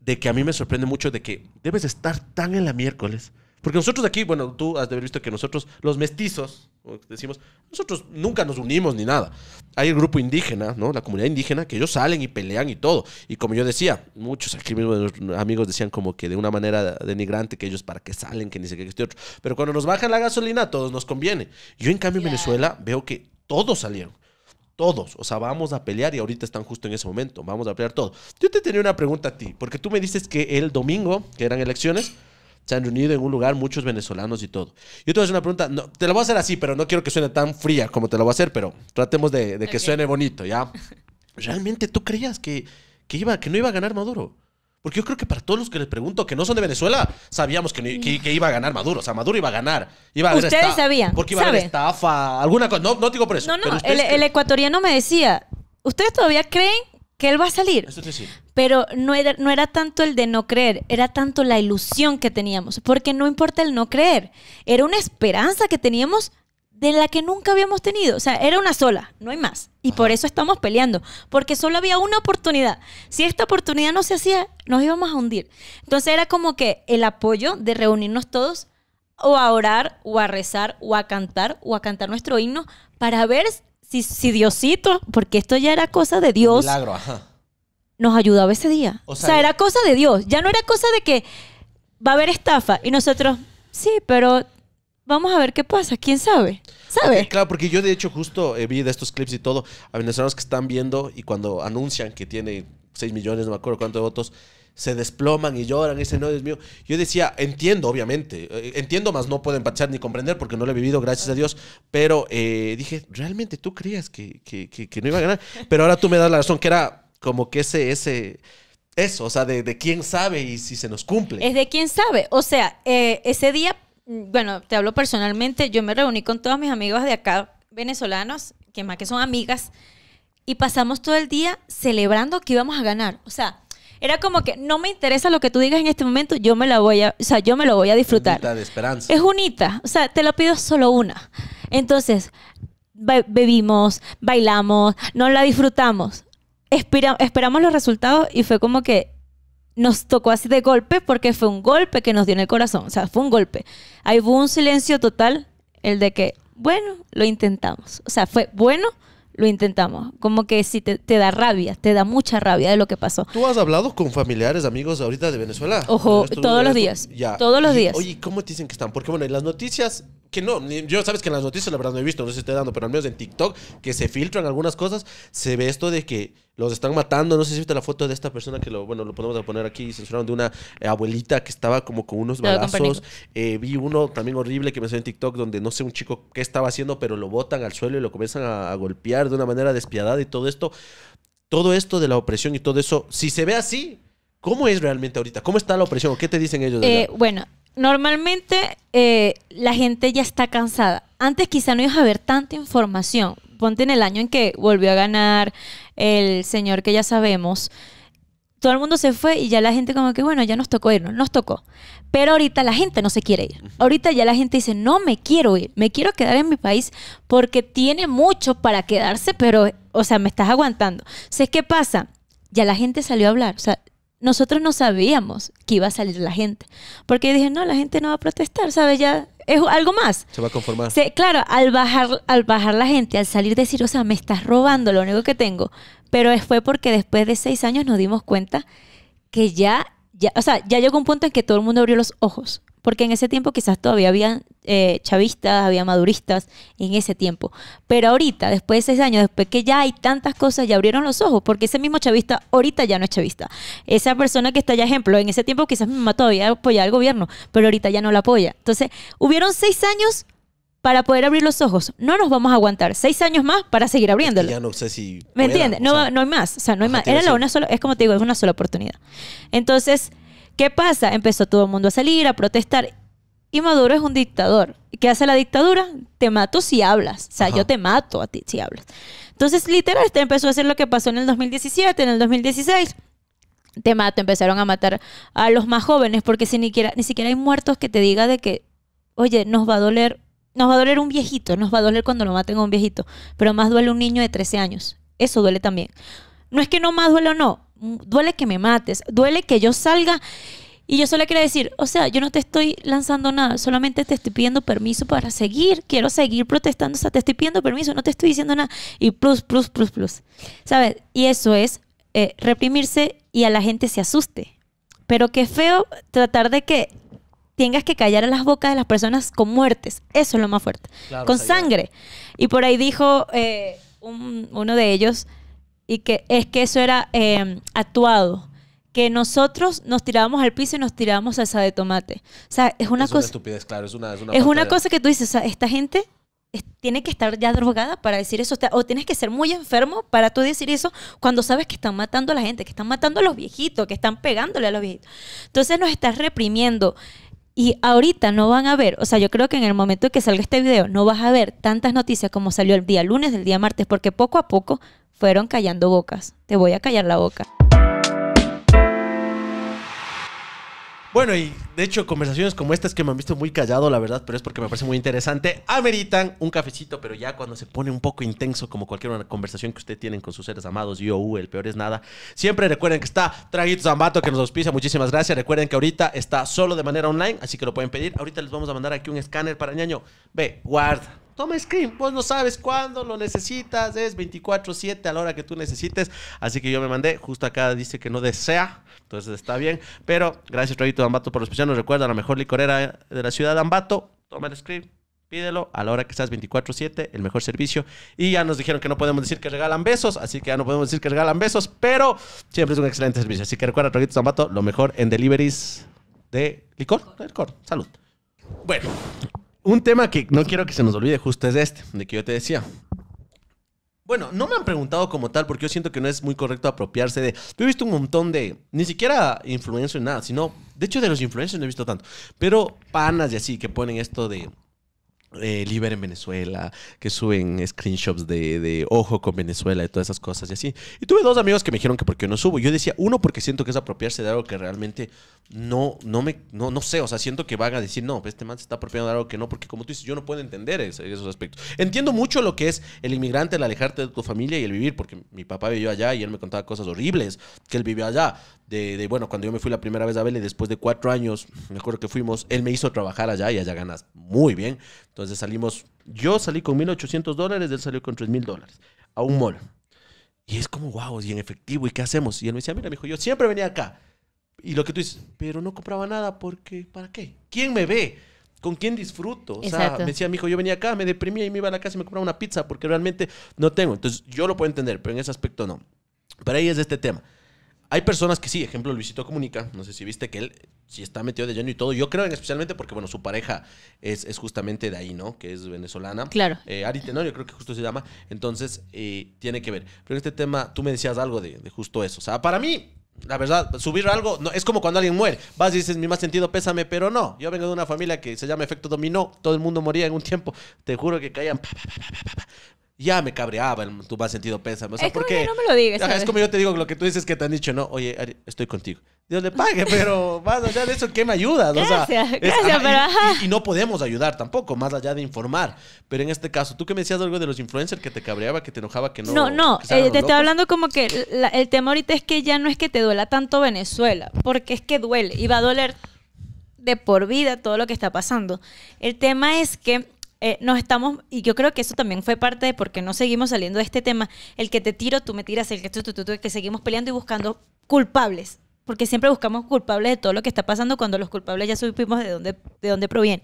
de que a mí me sorprende mucho de que debes estar tan en la miércoles porque nosotros aquí, bueno, tú has de haber visto que nosotros, los mestizos, decimos, nosotros nunca nos unimos ni nada. Hay el grupo indígena, ¿no? La comunidad indígena, que ellos salen y pelean y todo. Y como yo decía, muchos aquí mismo amigos decían como que de una manera denigrante que ellos para qué salen, que ni sé qué, que este otro. Pero cuando nos bajan la gasolina, todos nos conviene. Yo, en cambio, en Venezuela veo que todos salieron todos. O sea, vamos a pelear y ahorita están justo en ese momento. Vamos a pelear todo Yo te tenía una pregunta a ti, porque tú me dices que el domingo, que eran elecciones, se han reunido en un lugar muchos venezolanos y todo. Yo te voy a hacer una pregunta, te la voy a hacer así, pero no quiero que suene tan fría como te la voy a hacer, pero tratemos de, que suene bonito, ¿ya? ¿Realmente tú creías que, que, iba, que no iba a ganar Maduro? Porque yo creo que para todos los que les pregunto que no son de Venezuela, sabíamos que, que, iba a ganar Maduro. O sea, Maduro iba a ganar. ustedes sabían. Porque iba a haber estafa, alguna cosa. No, no digo por eso. No, no, el, ecuatoriano me decía, ¿ustedes todavía creen que él va a salir? Eso sí, pero no era, no era tanto el de no creer, era tanto la ilusión que teníamos, porque no importa el no creer, era una esperanza que teníamos de la que nunca habíamos tenido. O sea, era una sola, no hay más. Y por eso estamos peleando, porque solo había una oportunidad. Si esta oportunidad no se hacía, nos íbamos a hundir. Entonces era como que el apoyo de reunirnos todos o a orar, o a rezar, o a cantar, o a cantar nuestro himno para ver si, si Diosito, porque esto ya era cosa de Dios, milagro. Ajá nos ayudaba ese día. O sea, era cosa de Dios. Ya no era cosa de que va a haber estafa. Y nosotros, sí, pero vamos a ver qué pasa. ¿Quién sabe? ¿Sabe? claro, porque yo de hecho justo eh, vi de estos clips y todo a venezolanos que están viendo y cuando anuncian que tiene 6 millones, no me acuerdo cuántos votos, se desploman y lloran y dicen, no, Dios mío. Yo decía, entiendo, obviamente, eh, entiendo, más no puedo empachar ni comprender porque no lo he vivido, gracias a Dios, pero eh, dije, realmente tú creías que no iba a ganar, pero ahora tú me das la razón, que era como que ese, ese, eso, o sea, de, quién sabe y si se nos cumple. Es de quién sabe. O sea, eh, ese día, mm, bueno, te hablo personalmente, yo me reuní con todas mis amigas de acá, venezolanos, que más que son amigas, y pasamos todo el día celebrando que íbamos a ganar. O sea, era como que no me interesa lo que tú digas en este momento, yo me la voy a, o sea, yo me lo voy a disfrutar. Es de esperanza. Es unita, o sea, te lo pido solo una. Entonces, bebimos, bailamos, nos la disfrutamos esperamos los resultados y fue como que nos tocó así de golpe porque fue un golpe que nos dio en el corazón. O sea, fue un golpe. Ahí hubo un silencio total, el de que, bueno, lo intentamos. O sea, fue bueno, lo intentamos. Como que si te, da rabia, te da mucha rabia de lo que pasó. ¿Tú has hablado con familiares, amigos ahorita de Venezuela? Ojo, todos los días. Todos los días. Oye, ¿cómo te dicen que están? Porque bueno, en las noticias, que no, yo sabes que en las noticias la verdad no he visto, no sé si dando, pero al menos en TikTok, que se filtran algunas cosas, se ve esto de que los están matando. No sé si viste la foto de esta persona que lo, bueno, lo podemos poner aquí, censuraron de una abuelita que estaba como con unos balazos. Eh, vi uno también horrible que me salió en TikTok donde no sé un chico qué estaba haciendo, pero lo botan al suelo y lo comienzan a, golpear de una manera despiadada y todo esto. Todo esto de la opresión y todo eso, si se ve así, ¿cómo es realmente ahorita? ¿Cómo está la opresión? ¿Qué te dicen ellos? de Eh, bueno, normalmente eh, la gente ya está cansada. Antes quizá no ibas a ver tanta información, ponte en el año en que volvió a ganar el señor que ya sabemos. Todo el mundo se fue y ya la gente como que, bueno, ya nos tocó irnos, nos tocó. Pero ahorita la gente no se quiere ir. Ahorita ya la gente dice, no me quiero ir, me quiero quedar en mi país porque tiene mucho para quedarse, pero, o sea, me estás aguantando. ¿Sabes ¿qué pasa? Ya la gente salió a hablar. O sea, nosotros no sabíamos que iba a salir la gente. Porque dije, no, la gente no va a protestar, ¿sabes? Ya es algo más. Se va a conformar. claro, al bajar, al bajar la gente, al salir decir, o sea, me estás robando lo único que tengo. Pero fue porque después de seis años nos dimos cuenta que ya, ya o sea, ya llegó un punto en que todo el mundo abrió los ojos porque en ese tiempo quizás todavía había eh, chavistas, había maduristas en ese tiempo. Pero ahorita, después de seis años, después que ya hay tantas cosas, ya abrieron los ojos, porque ese mismo chavista ahorita ya no es chavista. Esa persona que está ya, ejemplo, en ese tiempo quizás todavía apoyaba al gobierno, pero ahorita ya no la apoya. Entonces, hubieron seis años para poder abrir los ojos. No nos vamos a aguantar seis años más para seguir abriéndolo. ya no sé si. ¿Me entiendes? No, hay más. O sea, no hay más. Era una sola, es como te digo, es una sola oportunidad. Entonces, ¿Qué pasa? Empezó todo el mundo a salir, a protestar. Y Maduro es un dictador. ¿Qué hace la dictadura? Te mato si hablas. O sea, yo te mato a ti si hablas. Entonces, literal, este empezó a hacer lo que pasó en el 2017, en el 2016 te mato, empezaron a matar a los más jóvenes, porque si ni siquiera, ni siquiera hay muertos que te diga de que, oye, nos va a doler, nos va a doler un viejito, nos va a doler cuando lo maten a un viejito, pero más duele un niño de 13 años. Eso duele también. No es que no más duele o no, duele que me mates, duele que yo salga. Y yo solo quiero decir, o sea, yo no te estoy lanzando nada, solamente te estoy pidiendo permiso para seguir, quiero seguir protestando, o sea, te estoy pidiendo permiso, no te estoy diciendo nada. Y plus, plus, plus, plus. ¿Sabes? Y eso es eh, reprimirse y a la gente se asuste. Pero qué feo tratar de que tengas que callar a las bocas de las personas con muertes. Eso es lo más fuerte. con sangre. Y por ahí dijo eh, uno de ellos, y que es que eso era eh, actuado. Que nosotros nos tirábamos al piso y nos tirábamos salsa de tomate. O sea, es una es cosa. Una estupidez, claro. Es una, es una cosa que tú dices, o sea, esta gente tiene que estar ya drogada para decir eso. O tienes que ser muy enfermo para tú decir eso cuando sabes que están matando a la gente, que están matando a los viejitos, que están pegándole a los viejitos. Entonces nos estás reprimiendo. Y ahorita no van a ver, o sea, yo creo que en el momento que salga este video no vas a ver tantas noticias como salió el día lunes, el día martes, porque poco a poco fueron callando bocas. Te voy a callar la boca. Bueno, y de hecho, conversaciones como estas que me han visto muy callado, la verdad, pero es porque me parece muy interesante, ameritan un cafecito, pero ya cuando se pone un poco intenso, como cualquier una conversación que usted tiene con sus seres amados, yo, uh, el peor es nada. Siempre recuerden que está Traguito Zambato que nos auspicia, muchísimas gracias. Recuerden que ahorita está solo de manera online, así que lo pueden pedir. Ahorita les vamos a mandar aquí un escáner para ñaño. Ve, guarda. Toma Scream, vos no sabes cuándo lo necesitas, es 24/7 a la hora que tú necesites. Así que yo me mandé, justo acá dice que no desea, entonces está bien. Pero gracias, Traguito Ambato, por los nos Recuerda, la mejor licorera de la ciudad de Ambato, toma el Scream. Pídelo a la hora que estás 24/7, el mejor servicio. Y ya nos dijeron que no podemos decir que regalan besos, así que ya no podemos decir que regalan besos, pero siempre es un excelente servicio. Así que recuerda, Traguito Ambato, lo mejor en deliveries de licor, de licor, salud. Bueno, un tema que no quiero que se nos olvide justo es este, de que yo te decía. Bueno, no me han preguntado como tal, porque yo siento que no es muy correcto apropiarse de. Yo he visto un montón de. Ni siquiera influencers, nada, sino. De hecho, de los influencers no he visto tanto. Pero panas y así que ponen esto de eh, Liber en Venezuela, que suben screenshots de, de, Ojo con Venezuela y todas esas cosas y así. Y tuve dos amigos que me dijeron que porque no subo. Yo decía, uno, porque siento que es apropiarse de algo que realmente no, no me, no, no sé, o sea, siento que van a decir, no, este man se está apropiando de algo que no, porque como tú dices, yo no puedo entender esos aspectos. Entiendo mucho lo que es el inmigrante, el alejarte de tu familia y el vivir, porque mi papá vivió allá y él me contaba cosas horribles que él vivió allá. De, bueno, cuando yo me fui la primera vez a Vélez, después de cuatro años, me acuerdo que fuimos, él me hizo trabajar allá y allá ganas muy bien. Entonces salimos, yo salí con 1.800 dólares, él salió con 3.000 dólares a un mall. Y es como, wow, y en efectivo, ¿y qué hacemos? Y él me decía, mira, hijo yo siempre venía acá. Y lo que tú dices, pero no compraba nada porque, ¿para qué? ¿Quién me ve? ¿Con quién disfruto? O sea, me decía, hijo yo venía acá, me deprimía y me iba a la casa y me compraba una pizza porque realmente no tengo. Entonces, yo lo puedo entender, pero en ese aspecto no. pero ahí es este tema. Hay personas que sí, ejemplo Luisito Comunica, no sé si viste que él sí está metido de lleno y todo. Yo creo en especialmente porque, bueno, su pareja es, justamente de ahí, ¿no? Que es venezolana. Claro. Eh, Ari creo que justo se llama. Entonces, eh, tiene que ver. Pero en este tema, tú me decías algo de, justo eso. O sea, para mí, la verdad, subir algo no, es como cuando alguien muere. Vas y dices, mi más sentido, pésame, pero no. Yo vengo de una familia que se llama Efecto Dominó. Todo el mundo moría en un tiempo. Te juro que caían ya me cabreaba en tu más sentido pésame. es como que no me lo digas. es como yo te digo lo que tú dices que te han dicho, ¿no? Oye, estoy contigo. Dios le pague, pero más allá de eso, ¿qué me ayuda y, no podemos ayudar tampoco, más allá de informar. Pero en este caso, tú que me decías algo de los influencers que te cabreaba, que te enojaba, que no. No, no, eh, te estaba estoy hablando como que el tema ahorita es que ya no es que te duela tanto Venezuela, porque es que duele y va a doler de por vida todo lo que está pasando. El tema es que eh, nos estamos, y yo creo que eso también fue parte de por no seguimos saliendo de este tema, el que te tiro, tú me tiras, el que tú, tú, tú, que seguimos peleando y buscando culpables, porque siempre buscamos culpables de todo lo que está pasando cuando los culpables ya supimos de dónde, de dónde provienen.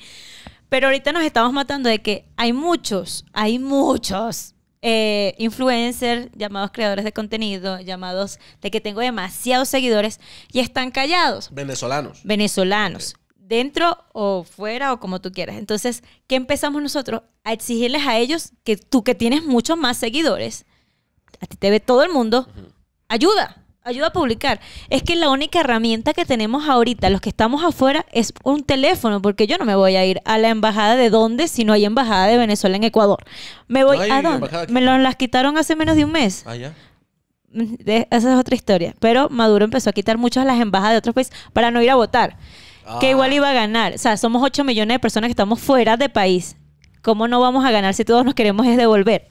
Pero ahorita nos estamos matando de que hay muchos, hay muchos eh, influencers, llamados creadores de contenido, llamados de que tengo demasiados seguidores y están callados. Venezolanos. Venezolanos dentro o fuera o como tú quieras. Entonces, ¿qué empezamos nosotros? A exigirles a ellos que tú que tienes muchos más seguidores, a ti te ve todo el mundo, ayuda, ayuda a publicar. Es que la única herramienta que tenemos ahorita, los que estamos afuera, es un teléfono, porque yo no me voy a ir a la embajada de dónde si no hay embajada de Venezuela en Ecuador. Me voy a dónde. Me las quitaron hace menos de un mes. Ah, mm, esa es otra historia. Pero Maduro empezó a quitar muchas las embajadas de otros países para no ir a votar. Que ah. igual iba a ganar. O sea, somos 8 millones de personas que estamos fuera de país. ¿Cómo no vamos a ganar si todos nos queremos es devolver?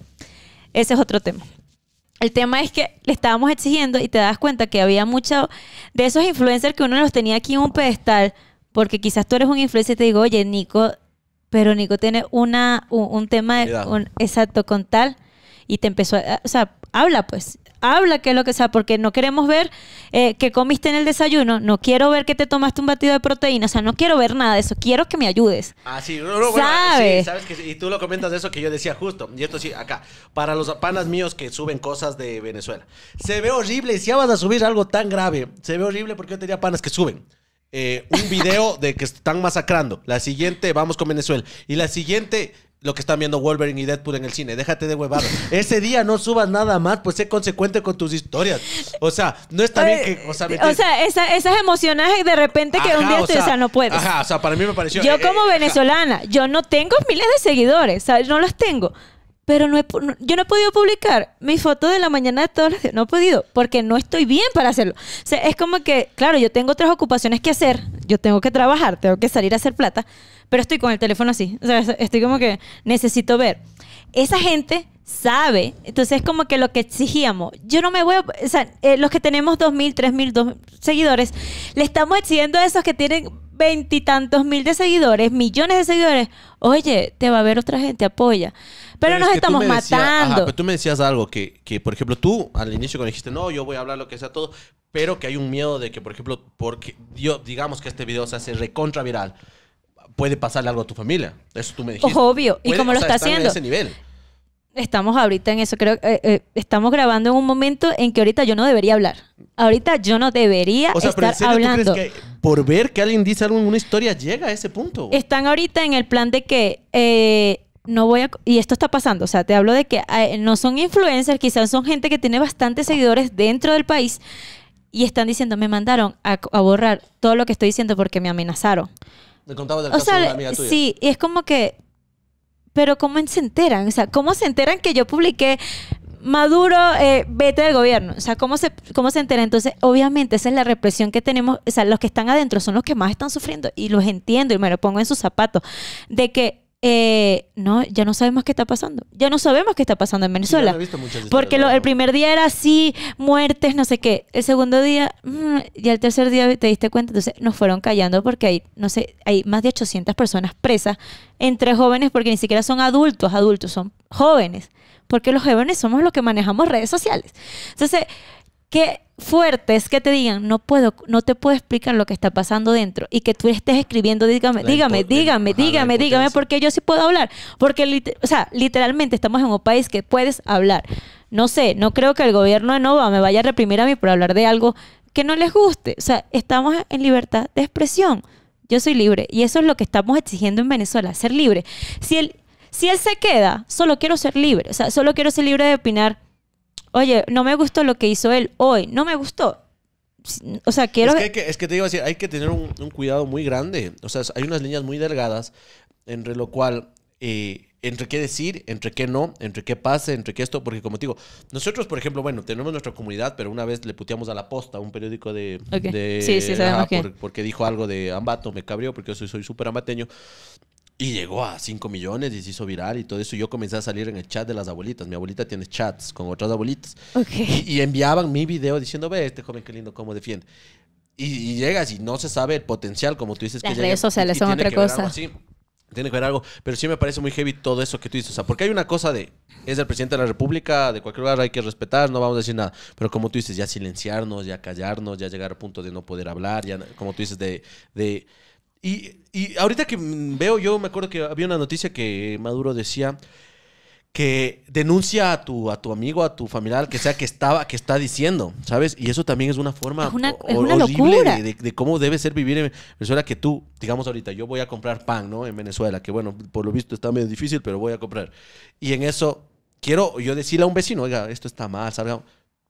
Ese es otro tema. El tema es que le estábamos exigiendo y te das cuenta que había muchos de esos influencers que uno los tenía aquí en un pedestal, porque quizás tú eres un influencer y te digo, oye, Nico, pero Nico tiene una, un, tema, exacto, con tal, y te empezó a, o sea, habla pues, habla que es lo que sea, porque no queremos ver eh, que comiste en el desayuno, no quiero ver que te tomaste un batido de proteína, o sea, no quiero ver nada de eso, quiero que me ayudes. Ah, sí, no, ¿sabes que y tú lo comentas de eso que yo decía justo, y esto sí, acá, para los panas míos que suben cosas de Venezuela, se ve horrible, si ya vas a subir algo tan grave, se ve horrible porque yo tenía panas que suben. Eh, un video de que están masacrando. La siguiente, vamos con Venezuela. Y la siguiente, lo que están viendo Wolverine y Deadpool en el cine. Déjate de huevar. Ese día no subas nada más, pues sé consecuente con tus historias. O sea, no está bien que. O sea, esas emociones de repente que un día te, o sea, no puedes. Ajá, o sea, para mí me pareció. Yo, eh, como eh, venezolana, yo no tengo miles de seguidores, ¿sabes? No los tengo. Pero yo no he podido publicar mi foto de la mañana de todos los días. No he podido, porque no estoy bien para hacerlo. O sea, es como que, claro, yo tengo otras ocupaciones que hacer yo tengo que trabajar, tengo que salir a hacer plata, pero estoy con el teléfono así. O sea, estoy como que necesito ver. Esa gente sabe, entonces es como que lo que exigíamos, yo no me voy a, o sea, eh, los que tenemos 2.000, 3.000 seguidores, le estamos exigiendo a esos que tienen veintitantos mil de seguidores, millones de seguidores, oye, te va a ver otra gente, apoya. Pero, nos estamos matando. pero tú me decías algo que, que, por ejemplo, tú al inicio cuando dijiste, no, yo voy a hablar lo que sea todo, pero que hay un miedo de que, por ejemplo, porque yo, digamos que este video se hace recontra viral, puede pasarle algo a tu familia. Eso tú me dijiste. obvio. Y como lo está haciendo. ese nivel. Estamos ahorita en eso, creo eh, eh, estamos grabando en un momento en que ahorita yo no debería hablar. Ahorita yo no debería o sea, estar pero hablando. ¿tú crees que por ver que alguien dice alguna historia llega a ese punto? Están ahorita en el plan de que eh, no voy a... Y esto está pasando, o sea, te hablo de que no son influencers, quizás son gente que tiene bastantes seguidores dentro del país y están diciendo, me mandaron a, borrar todo lo que estoy diciendo porque me amenazaron. Me contaba del caso de la amiga eh, tuya. Sí, y es como que, pero ¿cómo se enteran? O sea, ¿cómo se enteran que yo publiqué Maduro, eh, vete del gobierno? O sea, ¿cómo se, ¿cómo se entera? Entonces, obviamente, esa es la represión que tenemos. O sea, los que están adentro son los que más están sufriendo y los entiendo y me lo pongo en sus zapatos. De que eh, no, ya no sabemos qué está pasando. Ya no sabemos qué está pasando en Venezuela. porque el primer día era así, muertes, no sé qué. El segundo día, mm, y el tercer día te diste cuenta. Entonces nos fueron callando porque hay, no sé, hay más de 800 personas presas entre jóvenes porque ni siquiera son adultos, adultos, son jóvenes. Porque los jóvenes somos los que manejamos redes sociales. Entonces qué fuerte es que te digan, no puedo, no te puedo explicar lo que está pasando dentro y que tú estés escribiendo, dígame, dígame, dígame, dígame, dígame, porque yo sí puedo hablar. Porque, o sea, literalmente estamos en un país que puedes hablar. No sé, no creo que el gobierno de Nova me vaya a reprimir a mí por hablar de algo que no les guste. O sea, estamos en libertad de expresión. Yo soy libre. Y eso es lo que estamos exigiendo en Venezuela, ser libre. Si él, si él se queda, solo quiero ser libre. O sea, solo quiero ser libre de opinar oye, no me gustó lo que hizo él hoy, no me gustó. O sea, quiero... Es que, es que te iba a decir, hay que tener un, cuidado muy grande. O sea, hay unas líneas muy delgadas entre lo cual... Eh, entre qué decir, entre qué no, entre qué pase, entre qué esto, porque como te digo, nosotros, por ejemplo, bueno, tenemos nuestra comunidad, pero una vez le puteamos a La Posta, un periódico de... porque dijo algo de Ambato, me cabrió, porque yo soy súper ambateño. Y llegó a 5 millones y se hizo viral y todo eso. Y yo comencé a salir en el chat de las abuelitas. Mi abuelita tiene chats con otras abuelitas. Y, enviaban mi video diciendo, ve, este joven qué lindo, cómo defiende. Y, y llegas y no se sabe el potencial, como tú dices. Las que redes sociales son otra cosa. Tiene que ver algo, pero sí me parece muy heavy todo eso que tú dices. O sea, porque hay una cosa de, es el presidente de la República, de cualquier lugar hay que respetar, no vamos a decir nada. Pero como tú dices, ya silenciarnos, ya callarnos, ya llegar al punto de no poder hablar, ya, como tú dices, de y, y ahorita que veo, yo me acuerdo que había una noticia que Maduro decía que denuncia a tu, a tu amigo, a tu familiar, que sea que estaba, que está diciendo, ¿sabes? Y eso también es una forma horrible de, cómo debe ser vivir en Venezuela que tú, digamos ahorita, yo voy a comprar pan, ¿no? En Venezuela, que bueno, por lo visto está medio difícil, pero voy a comprar. Y en eso quiero yo decirle a un vecino, oiga, esto está mal, salga.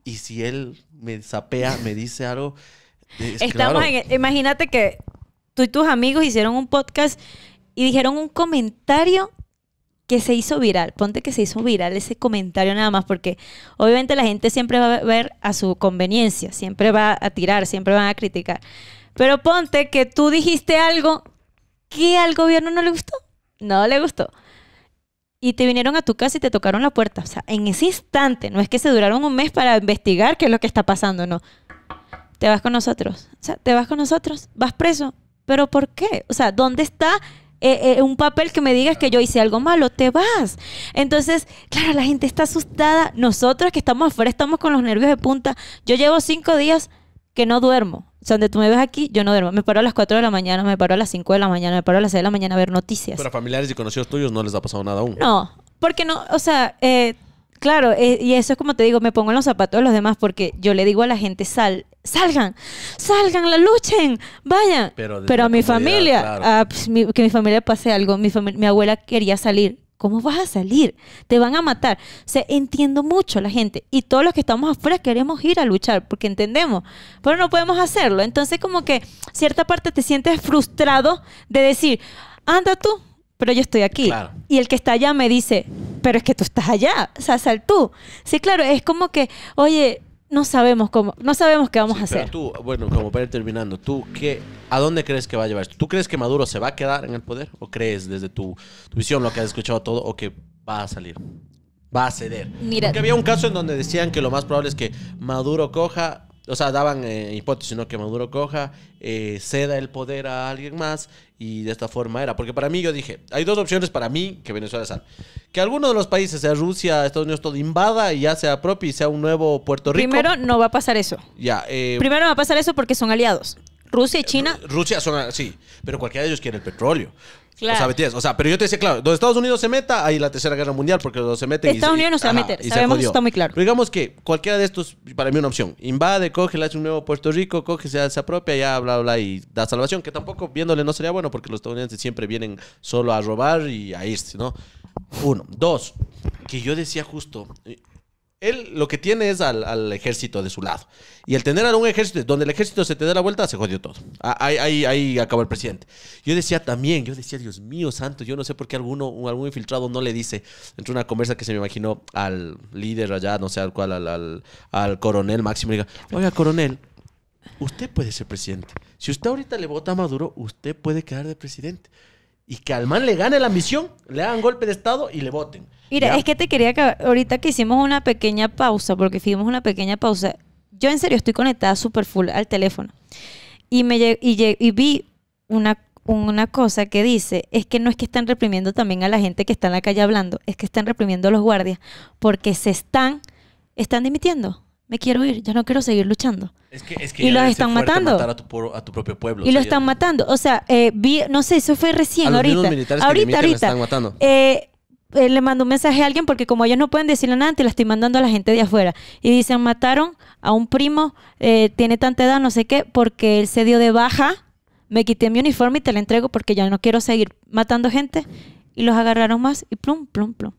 Y si él me sapea, me dice algo... Estamos e, imagínate que tú y tus amigos hicieron un podcast y dijeron un comentario que se hizo viral. Ponte que se hizo viral ese comentario nada más, porque obviamente la gente siempre va a ver a su conveniencia, siempre va a tirar, siempre van a criticar. Pero ponte que tú dijiste algo que al gobierno no le gustó. No le gustó. Y te vinieron a tu casa y te tocaron la puerta. O sea, en ese instante, no es que se duraron un mes para investigar qué es lo que está pasando, no. Te vas con nosotros. O sea, te vas con nosotros, vas preso, ¿Pero por qué? O sea, ¿dónde está eh, eh, un papel que me digas que yo hice algo malo, te vas. Entonces, claro, la gente está asustada. Nosotros que estamos afuera estamos con los nervios de punta. Yo llevo cinco días que no duermo. O sea, donde tú me ves aquí, yo no duermo. Me paro a las 4 de la mañana, me paro a las 5 de la mañana, me paro a las 6 de la mañana a ver noticias. Pero familiares y conocidos tuyos no les ha pasado nada aún. No, porque no, o sea, eh, Claro, eh, y eso es como te digo, me pongo en los zapatos de los demás porque yo le digo a la gente, sal, salgan, salgan, la luchen, vayan. Pero, a mi familia, a, pues, que mi familia pase algo, mi, abuela quería salir. ¿Cómo vas a salir? Te van a matar. O sea, entiendo mucho la gente y todos los que estamos afuera queremos ir a luchar porque entendemos, pero no podemos hacerlo. Entonces como que cierta parte te sientes frustrado de decir, anda tú, pero yo estoy aquí. Y el que está allá me dice, pero es que tú estás allá, o sea, sal tú. Sí, claro, es como que, oye, no sabemos cómo, no sabemos qué vamos a hacer. tú, bueno, como para ir terminando, ¿tú qué, a dónde crees que va a llevar esto? ¿Tú crees que Maduro se va a quedar en el poder? ¿O crees desde tu, visión, lo que has escuchado todo, o que va a salir? Va a ceder. Mira. Porque había un caso en donde decían que lo más probable es que Maduro coja o sea, daban eh, hipótesis, ¿no? Que Maduro coja, eh, ceda el poder a alguien más y de esta forma era. Porque para mí, yo dije, hay dos opciones para mí que Venezuela sea Que alguno de los países, sea Rusia, Estados Unidos, todo invada y ya sea propio y sea un nuevo Puerto Rico. Primero no va a pasar eso. Ya. Eh, Primero no va a pasar eso porque son aliados. Rusia y eh, China. Rusia son sí, pero cualquiera de ellos quiere el petróleo. Claro. O sea, pero yo te decía, claro, donde Estados Unidos se meta, ahí la tercera guerra mundial, porque donde se meten. Estados Unidos no se va a meter, está muy claro. digamos que cualquiera de estos, para mí, una opción. Invade, coge, le hace un nuevo Puerto Rico, coge, se, se apropia, ya, bla, bla, y da salvación, que tampoco viéndole no sería bueno, porque los estadounidenses siempre vienen solo a robar y a irse, ¿no? Uno. Dos, que yo decía justo, eh, él lo que tiene es al, ejército de su lado. Y el tener a un ejército, donde el ejército se te da la vuelta, se jodió todo. Ah, ahí, ahí, acabó el presidente. Yo decía también, yo decía, Dios mío, santo, yo no sé por qué alguno, algún infiltrado no le dice, entre una conversa que se me imaginó al líder allá, no sé al cual, al, coronel máximo, oiga, coronel, usted puede ser presidente. Si usted ahorita le vota a Maduro, usted puede quedar de presidente y que al man le gane la misión, le hagan golpe de Estado y le voten. Mira, es que te quería que ahorita que hicimos una pequeña pausa, porque hicimos una pequeña pausa, yo en serio estoy conectada super full al teléfono y, me, y, vi una, una cosa que dice, es que no es que están reprimiendo también a la gente que está en la calle hablando, es que están reprimiendo a los guardias, porque se están, están dimitiendo me quiero ir, ya no quiero seguir luchando. Es que, es que y los están matando. propio pueblo. Y los están matando. O sea, eh, vi, no sé, eso fue recién, ahorita. ahorita, ahorita. están matando. Eh, eh, le mandó un mensaje a alguien porque como ellos no pueden decirle nada, te la estoy mandando a la gente de afuera. Y dicen, mataron a un primo, eh, tiene tanta edad, no sé qué, porque él se dio de baja, me quité mi uniforme y te la entrego porque ya no quiero seguir matando gente. Y los agarraron más y plum, plum, plum.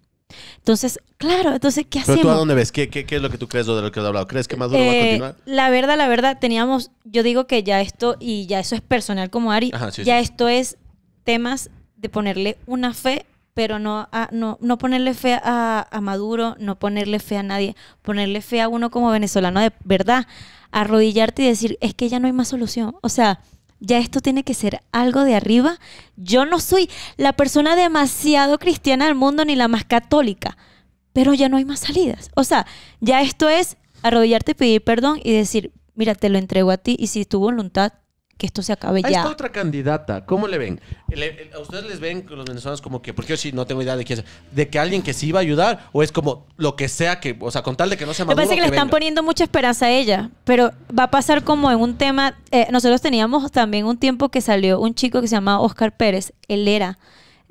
Entonces, claro, entonces, ¿qué hacemos? ¿Pero tú a dónde ves? ¿Qué, qué, qué es lo que tú crees de lo que has hablado? ¿Crees que Maduro va a eh, continuar? La verdad, la verdad, teníamos, yo digo que ya esto, y ya eso es personal como Ari, ya esto es temas de ponerle una fe, pero no, a, no, no ponerle fe a, a Maduro, no ponerle fe a nadie, ponerle fe a uno como venezolano de verdad, arrodillarte y decir, es que ya no hay más solución. O sea, ya esto tiene que ser algo de arriba. Yo no soy la persona demasiado cristiana del mundo ni la más católica, pero ya no hay más salidas. O sea, ya esto es arrodillarte, pedir perdón y decir, mira, te lo entrego a ti y si tu voluntad, que esto se acabe ya. Esta otra candidata. ¿Cómo le ven? Eh, ustedes les ven los venezolanos como que, porque yo sí no tengo idea de quién es, de que alguien que sí iba a ayudar o es como lo que sea que, o sea, con tal de que no se Me parece que, le están poniendo mucha esperanza a ella, pero va a pasar como en un tema. Eh, nosotros teníamos también un tiempo que salió un chico que se llamaba Oscar Pérez. Él era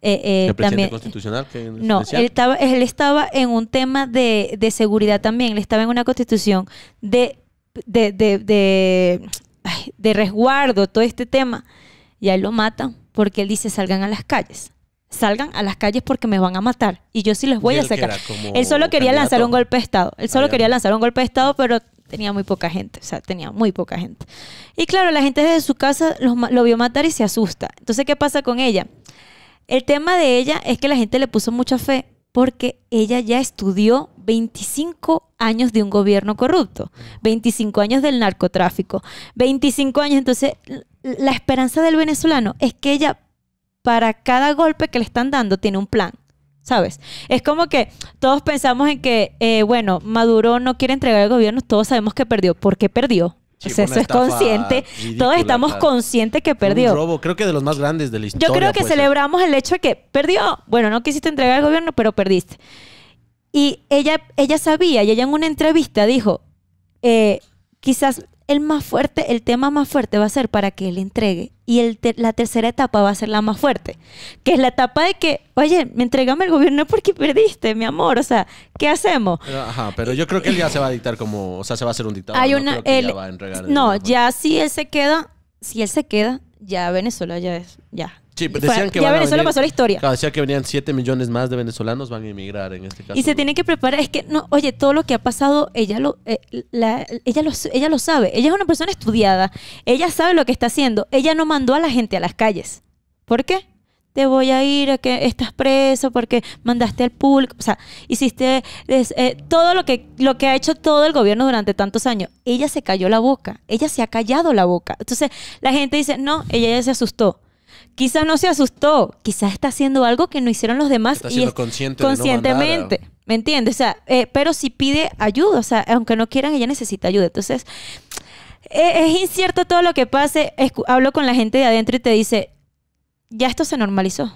eh, El presidente constitucional que No, él estaba, él estaba en un tema de, seguridad también. Él estaba en una constitución de, de- de resguardo, todo este tema, y ahí lo matan porque él dice salgan a las calles. Salgan a las calles porque me van a matar y yo sí los voy a sacar. Él solo quería lanzar un golpe de Estado. Él solo quería lanzar un golpe de Estado, pero tenía muy poca gente, o sea, tenía muy poca gente. Y claro, la gente desde su casa lo vio matar y se asusta. Entonces, ¿qué pasa con ella? El tema de ella es que la gente le puso mucha fe porque ella ya estudió 25 años de un gobierno corrupto, 25 años del narcotráfico, 25 años. Entonces, la esperanza del venezolano es que ella, para cada golpe que le están dando, tiene un plan. ¿Sabes? Es como que todos pensamos en que, eh, bueno, Maduro no quiere entregar el gobierno, todos sabemos que perdió. ¿Por qué perdió? eso es consciente. Todos estamos conscientes que perdió. robo, creo que de los más grandes de la historia. Yo creo que celebramos el hecho de que perdió. Bueno, no quisiste entregar al gobierno, pero perdiste. Y ella, ella sabía, y ella en una entrevista dijo, eh, quizás el más fuerte, el tema más fuerte va a ser para que él entregue. Y el la tercera etapa va a ser la más fuerte, que es la etapa de que, oye, me entregame el gobierno porque perdiste, mi amor, o sea, ¿qué hacemos? ajá, pero yo creo que él ya se va a dictar como, o sea, se va a hacer un dictador. él, no ya si él se queda, si él se queda, ya Venezuela ya es, ya, decían que Venezuela pasó la historia. decía que venían 7 millones más de venezolanos van a emigrar en este caso. Y se tiene que preparar, es que no, oye, todo lo que ha pasado, ella lo, eh, ella ella lo sabe. Ella es una persona estudiada, ella sabe lo que está haciendo. Ella no mandó a la gente a las calles. ¿Por qué? Te voy a ir a que estás preso porque mandaste al público, o sea, hiciste eh, todo lo que lo que ha hecho todo el gobierno durante tantos años. Ella se cayó la boca, ella se ha callado la boca. Entonces, la gente dice, "No, ella ya se asustó." Quizás no se asustó, quizás está haciendo algo que no hicieron los demás está y conscientemente. ¿Me entiendes? O sea, eh, pero si pide ayuda, o sea, aunque no quieran, ella necesita ayuda. Entonces, e, es incierto todo lo que pase. hablo con la gente de adentro y te dice, ya esto se normalizó,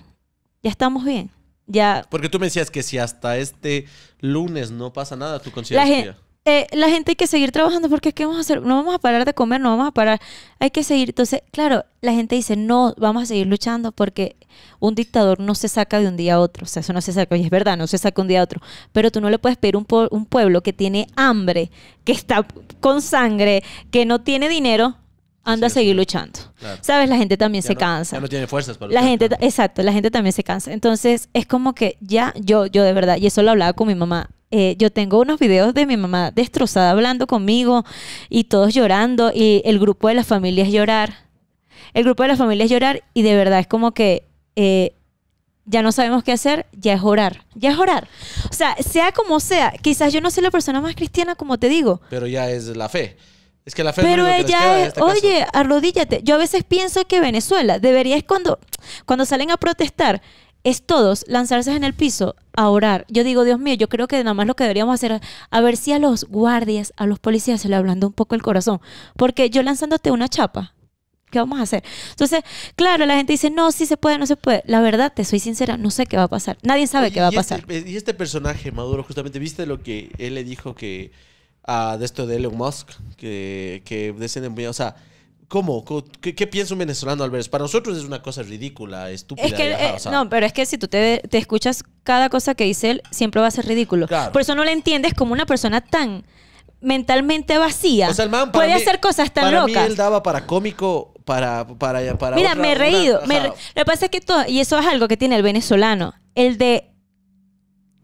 ya estamos bien. Ya. Porque tú me decías que si hasta este lunes no pasa nada, tú consideras eh, la gente hay que seguir trabajando porque ¿qué vamos a hacer? No vamos a parar de comer, no vamos a parar. Hay que seguir. Entonces, claro, la gente dice, no, vamos a seguir luchando porque un dictador no se saca de un día a otro. O sea, eso no se saca, y es verdad, no se saca un día a otro. Pero tú no le puedes pedir un, un pueblo que tiene hambre, que está con sangre, que no tiene dinero, anda a seguir luchando. ¿Sabes? La gente también se cansa. no tiene fuerzas para La gente, exacto, la gente también se cansa. Entonces, es como que ya yo, yo de verdad, y eso lo hablaba con mi mamá eh, yo tengo unos videos de mi mamá destrozada hablando conmigo y todos llorando y el grupo de la familia es llorar. El grupo de familia familias llorar y de verdad es como que... Eh, ya no sabemos qué hacer, ya es orar, ya es orar. O sea, sea como sea, quizás yo no soy la persona más cristiana, como te digo. Pero ya es la fe. Es que la fe Pero es ella es, este oye, arrodíllate. Yo a veces pienso que Venezuela debería es cuando, cuando salen a protestar, es todos lanzarse en el piso a orar. Yo digo, Dios mío, yo creo que nada más lo que deberíamos hacer es a ver si a los guardias, a los policías se le hablando un poco el corazón. Porque yo lanzándote una chapa, ¿qué vamos a hacer? Entonces, claro, la gente dice, no, sí se puede, no se puede. La verdad, te soy sincera, no sé qué va a pasar. Nadie sabe qué va a este pasar. y este personaje, Maduro, justamente, ¿viste lo que él le dijo que... a ah, de esto de Elon Musk, que, que de o sea, ¿Cómo? ¿Qué, piensa un venezolano al ver Para nosotros es una cosa ridícula, estúpida. Eh, no, pero es que si tú te, escuchas cada cosa que dice él, siempre va a ser ridículo. Por eso no le entiendes como una persona tan mentalmente vacía. puede hacer cosas tan para locas. Mí él daba para cómico, para para Mira, me he reído. Lo que pasa es que todo y eso es algo que tiene el venezolano, el de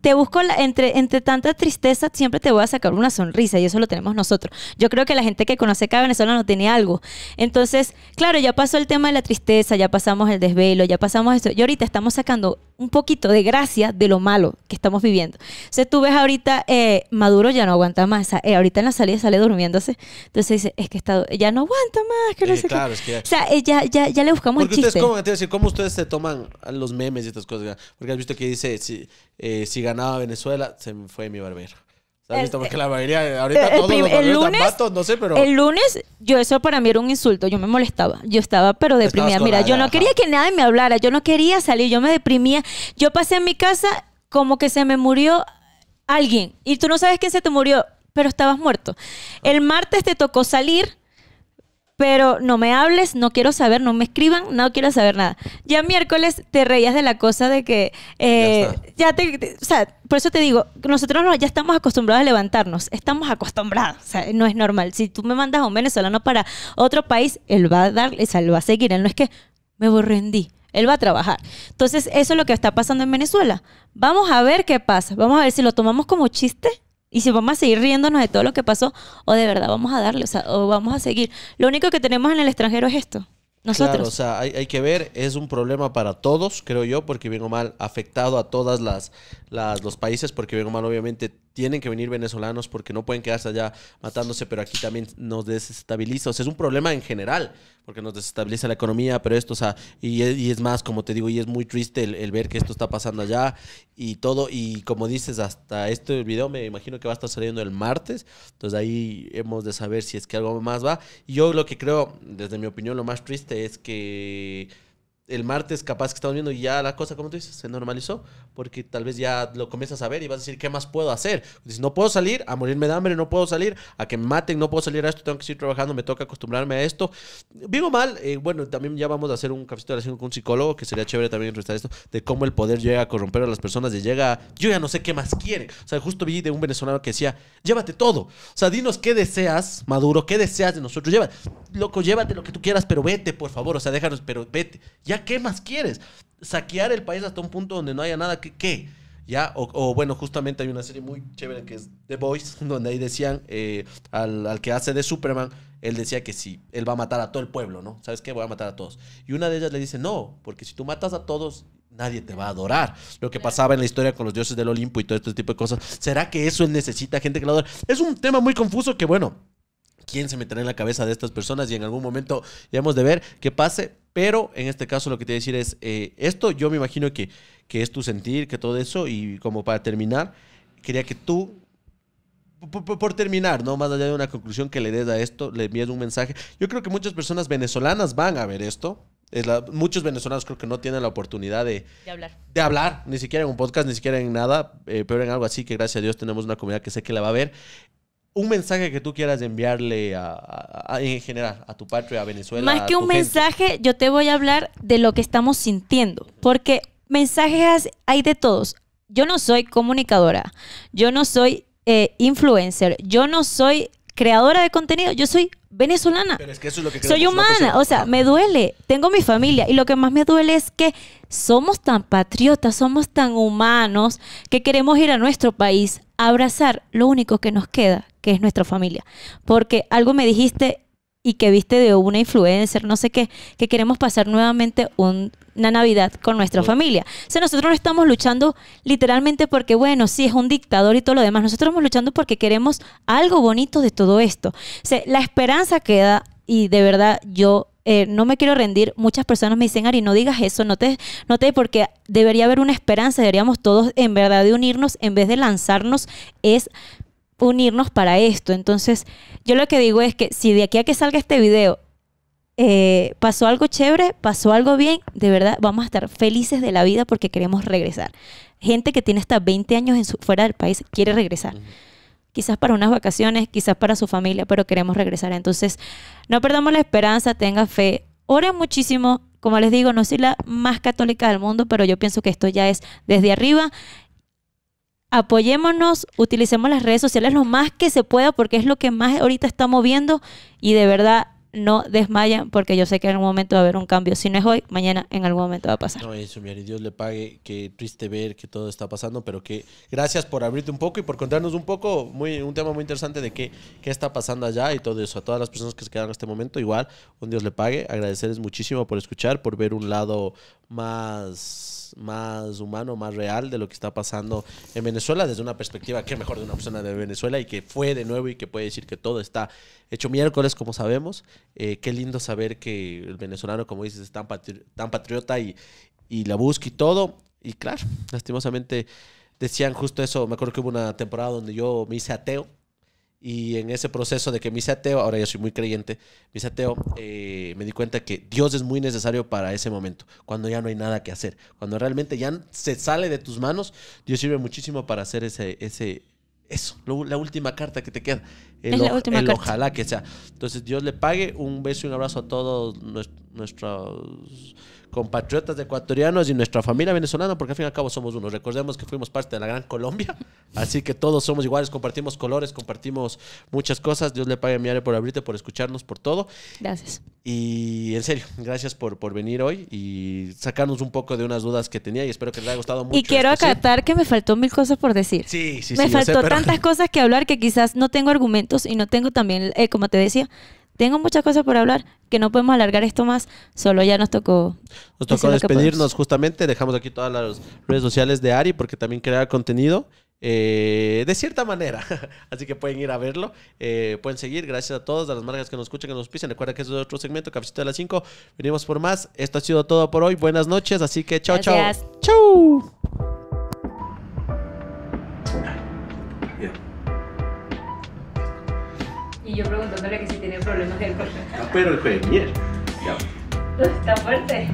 te busco la, entre, entre tanta tristeza, siempre te voy a sacar una sonrisa y eso lo tenemos nosotros. Yo creo que la gente que conoce Venezuela no tiene algo. Entonces, claro, ya pasó el tema de la tristeza, ya pasamos el desvelo, ya pasamos eso. Y ahorita estamos sacando un poquito de gracia de lo malo que estamos viviendo. sea, tú ves ahorita, eh, Maduro ya no aguanta más. Eh, ahorita en la salida sale durmiéndose. Entonces dice, es que está, ya no aguanta más. Eh, claro, Es que ya... O sea, eh, ya, ya, le buscamos el chiste. ¿cómo, te ¿Cómo ustedes se toman los memes y estas cosas? Porque has visto que dice, si, si ganaba Venezuela, se me fue mi barbero. Porque la ahorita el, lunes, yo eso para mí era un insulto, yo me molestaba, yo estaba pero deprimida. Mira, yo no quería que nadie me hablara, yo no quería salir, yo me deprimía. Yo pasé en mi casa como que se me murió alguien y tú no sabes quién se te murió, pero estabas muerto. Ah. El martes te tocó salir pero no me hables, no quiero saber, no me escriban, no quiero saber nada. Ya miércoles te reías de la cosa de que eh, ya, te, o sea, por eso te digo, nosotros ya estamos acostumbrados a levantarnos, estamos acostumbrados, o sea, no es normal. Si tú me mandas a un venezolano para otro país, él va a dar, él va a seguir, él no es que me borrendí. Él va a trabajar. Entonces, eso es lo que está pasando en Venezuela. Vamos a ver qué pasa. Vamos a ver si lo tomamos como chiste y si vamos a seguir riéndonos de todo lo que pasó, o de verdad vamos a darle, o, sea, o vamos a seguir. Lo único que tenemos en el extranjero es esto. Nosotros. Claro, o sea, hay, hay, que ver, es un problema para todos, creo yo, porque vengo mal, afectado a todas las, los países, porque vengo mal, obviamente, tienen que venir venezolanos porque no pueden quedarse allá matándose, pero aquí también nos desestabiliza. O sea, es un problema en general, porque nos desestabiliza la economía, pero esto, o sea, y, es más, como te digo, y es muy triste el, ver que esto está pasando allá y todo. Y como dices, hasta este video me imagino que va a estar saliendo el martes, entonces ahí hemos de saber si es que algo más va. yo lo que creo, desde mi opinión, lo más triste es que el martes capaz que estamos viendo y ya la cosa, como tú dices, se normalizó, porque tal vez ya lo comienzas a ver y vas a decir, ¿qué más puedo hacer? Dices, no puedo salir a morirme de hambre, no puedo salir a que me maten, no puedo salir a esto, tengo que seguir trabajando, me toca acostumbrarme a esto. vivo mal, eh, bueno, también ya vamos a hacer un cafecito de con un psicólogo, que sería chévere también entrevistar esto, de cómo el poder llega a corromper a las personas y llega, yo ya no sé qué más quiere O sea, justo vi de un venezolano que decía, llévate todo. O sea, dinos qué deseas, Maduro, qué deseas de nosotros, llévate. Loco, llévate lo que tú quieras, pero vete, por favor, o sea, déjanos, pero vete. Ya ¿qué más quieres? Saquear el país hasta un punto donde no haya nada que, ¿qué? ¿Ya? O, bueno, justamente hay una serie muy chévere que es The Boys, donde ahí decían eh, al, que hace de Superman, él decía que sí, él va a matar a todo el pueblo, ¿no? ¿Sabes qué? Voy a matar a todos. Y una de ellas le dice, no, porque si tú matas a todos, nadie te va a adorar. Lo que pasaba en la historia con los dioses del Olimpo y todo este tipo de cosas. ¿Será que eso él necesita gente que lo adore? Es un tema muy confuso que, bueno, ¿quién se meterá en la cabeza de estas personas? Y en algún momento ya hemos de ver qué pase pero en este caso lo que te voy a decir es, eh, esto yo me imagino que, que es tu sentir, que todo eso, y como para terminar, quería que tú por, terminar, ¿no? Más allá de una conclusión que le des a esto, le envíes un mensaje. Yo creo que muchas personas venezolanas van a ver esto. Es muchos venezolanos creo que no tienen la oportunidad de, de, hablar. ni siquiera en un podcast, ni siquiera en nada, eh, pero en algo así que gracias a Dios tenemos una comunidad que sé que la va a ver un mensaje que tú quieras enviarle a, en general a tu patria, a Venezuela. Más que un mensaje, yo te voy a hablar de lo que estamos sintiendo, porque mensajes hay de todos. Yo no soy comunicadora, yo no soy eh, influencer, yo no soy creadora de contenido, yo soy venezolana. Pero es que eso es lo que Soy humana, o sea, me duele, tengo mi familia y lo que más me duele es que somos tan patriotas, somos tan humanos que queremos ir a nuestro país a abrazar lo único que nos queda, que es nuestra familia. Porque algo me dijiste y que viste de una influencer, no sé qué, que queremos pasar nuevamente una Navidad con nuestra familia. O sea, nosotros no estamos luchando literalmente porque, bueno, sí, es un dictador y todo lo demás. Nosotros estamos luchando porque queremos algo bonito de todo esto. O sea, la esperanza queda y de verdad yo eh, no me quiero rendir. Muchas personas me dicen, Ari, no digas eso, no te, no te, porque debería haber una esperanza, deberíamos todos en verdad de unirnos en vez de lanzarnos. Es unirnos para esto. Entonces, yo lo que digo es que si de aquí a que salga este video eh, pasó algo chévere, pasó algo bien, de verdad vamos a estar felices de la vida porque queremos regresar. Gente que tiene hasta 20 años en fuera del país quiere regresar. Quizás para unas vacaciones, quizás para su familia, pero queremos regresar. Entonces, no perdamos la esperanza, tenga fe, oren muchísimo. Como les digo, no soy la más católica del mundo, pero yo pienso que esto ya es desde arriba apoyémonos, utilicemos las redes sociales lo más que se pueda porque es lo que más ahorita está moviendo y de verdad no desmayan porque yo sé que en algún momento va a haber un cambio. Si no es hoy, mañana en algún momento va a pasar. No, eso, mi Dios le pague. Qué triste ver que todo está pasando, pero que gracias por abrirte un poco y por contarnos un poco, muy, un tema muy interesante de qué, qué está pasando allá y todo eso. A todas las personas que se quedan en este momento, igual, un Dios le pague. Agradecerles muchísimo por escuchar, por ver un lado más más, humano, más real de lo que está pasando en Venezuela, desde una perspectiva que mejor de una persona de Venezuela y que fue de nuevo y que puede decir que todo está hecho miércoles, como sabemos. Eh, qué lindo saber que el venezolano, como dices, es tan, tan patriota y, y la busca y todo. Y claro, lastimosamente decían justo eso. Me acuerdo que hubo una temporada donde yo me hice ateo y en ese proceso de que me hice ateo, ahora yo soy muy creyente, me ateo, eh, me di cuenta que Dios es muy necesario para ese momento, cuando ya no hay nada que hacer, cuando realmente ya se sale de tus manos, Dios sirve muchísimo para hacer ese, ese, eso, la última carta que te queda, el, es la última el ojalá que sea. Entonces, Dios le pague. Un beso y un abrazo a todos nuestros compatriotas ecuatorianos y nuestra familia venezolana, porque al fin y al cabo somos uno. Recordemos que fuimos parte de la Gran Colombia, así que todos somos iguales, compartimos colores, compartimos muchas cosas. Dios le pague a mi área por abrirte, por escucharnos, por todo. Gracias. Y en serio, gracias por, por venir hoy y sacarnos un poco de unas dudas que tenía y espero que les haya gustado mucho. Y quiero acatar que me faltó mil cosas por decir. Sí, sí, me sí. Me faltó tantas cosas que hablar que quizás no tengo argumento y no tengo también, eh, como te decía, tengo muchas cosas por hablar que no podemos alargar esto más, solo ya nos tocó. Nos tocó despedirnos justamente, dejamos aquí todas las redes sociales de Ari porque también crea contenido. Eh, de cierta manera, así que pueden ir a verlo, eh, pueden seguir, gracias a todos, a las marcas que nos escuchan, que nos pisen, recuerda que es otro segmento, Cafecito de las 5, venimos por más, esto ha sido todo por hoy, buenas noches, así que chau chao. Chao. yo preguntándole que si tiene problemas del corazón. Ah, pero el juez, mierda Ya. Está fuerte.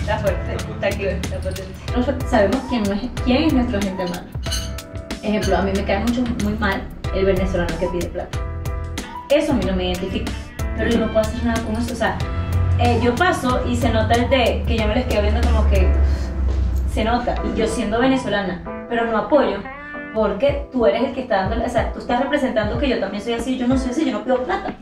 Está fuerte. Está aquí, está potente. Nosotros sabemos quién, es, quién es nuestro gente malo. Ejemplo, a mí me cae mucho, muy mal el venezolano que pide plata. Eso a mí no me identifica. Pero yo no puedo hacer nada con eso. O sea, eh, yo paso y se nota el de que yo me les quedo viendo como que se nota. Y yo siendo venezolana, pero no apoyo porque tú eres el que está dando, o sea, tú estás representando que yo también soy así, yo no soy así, yo no pido plata.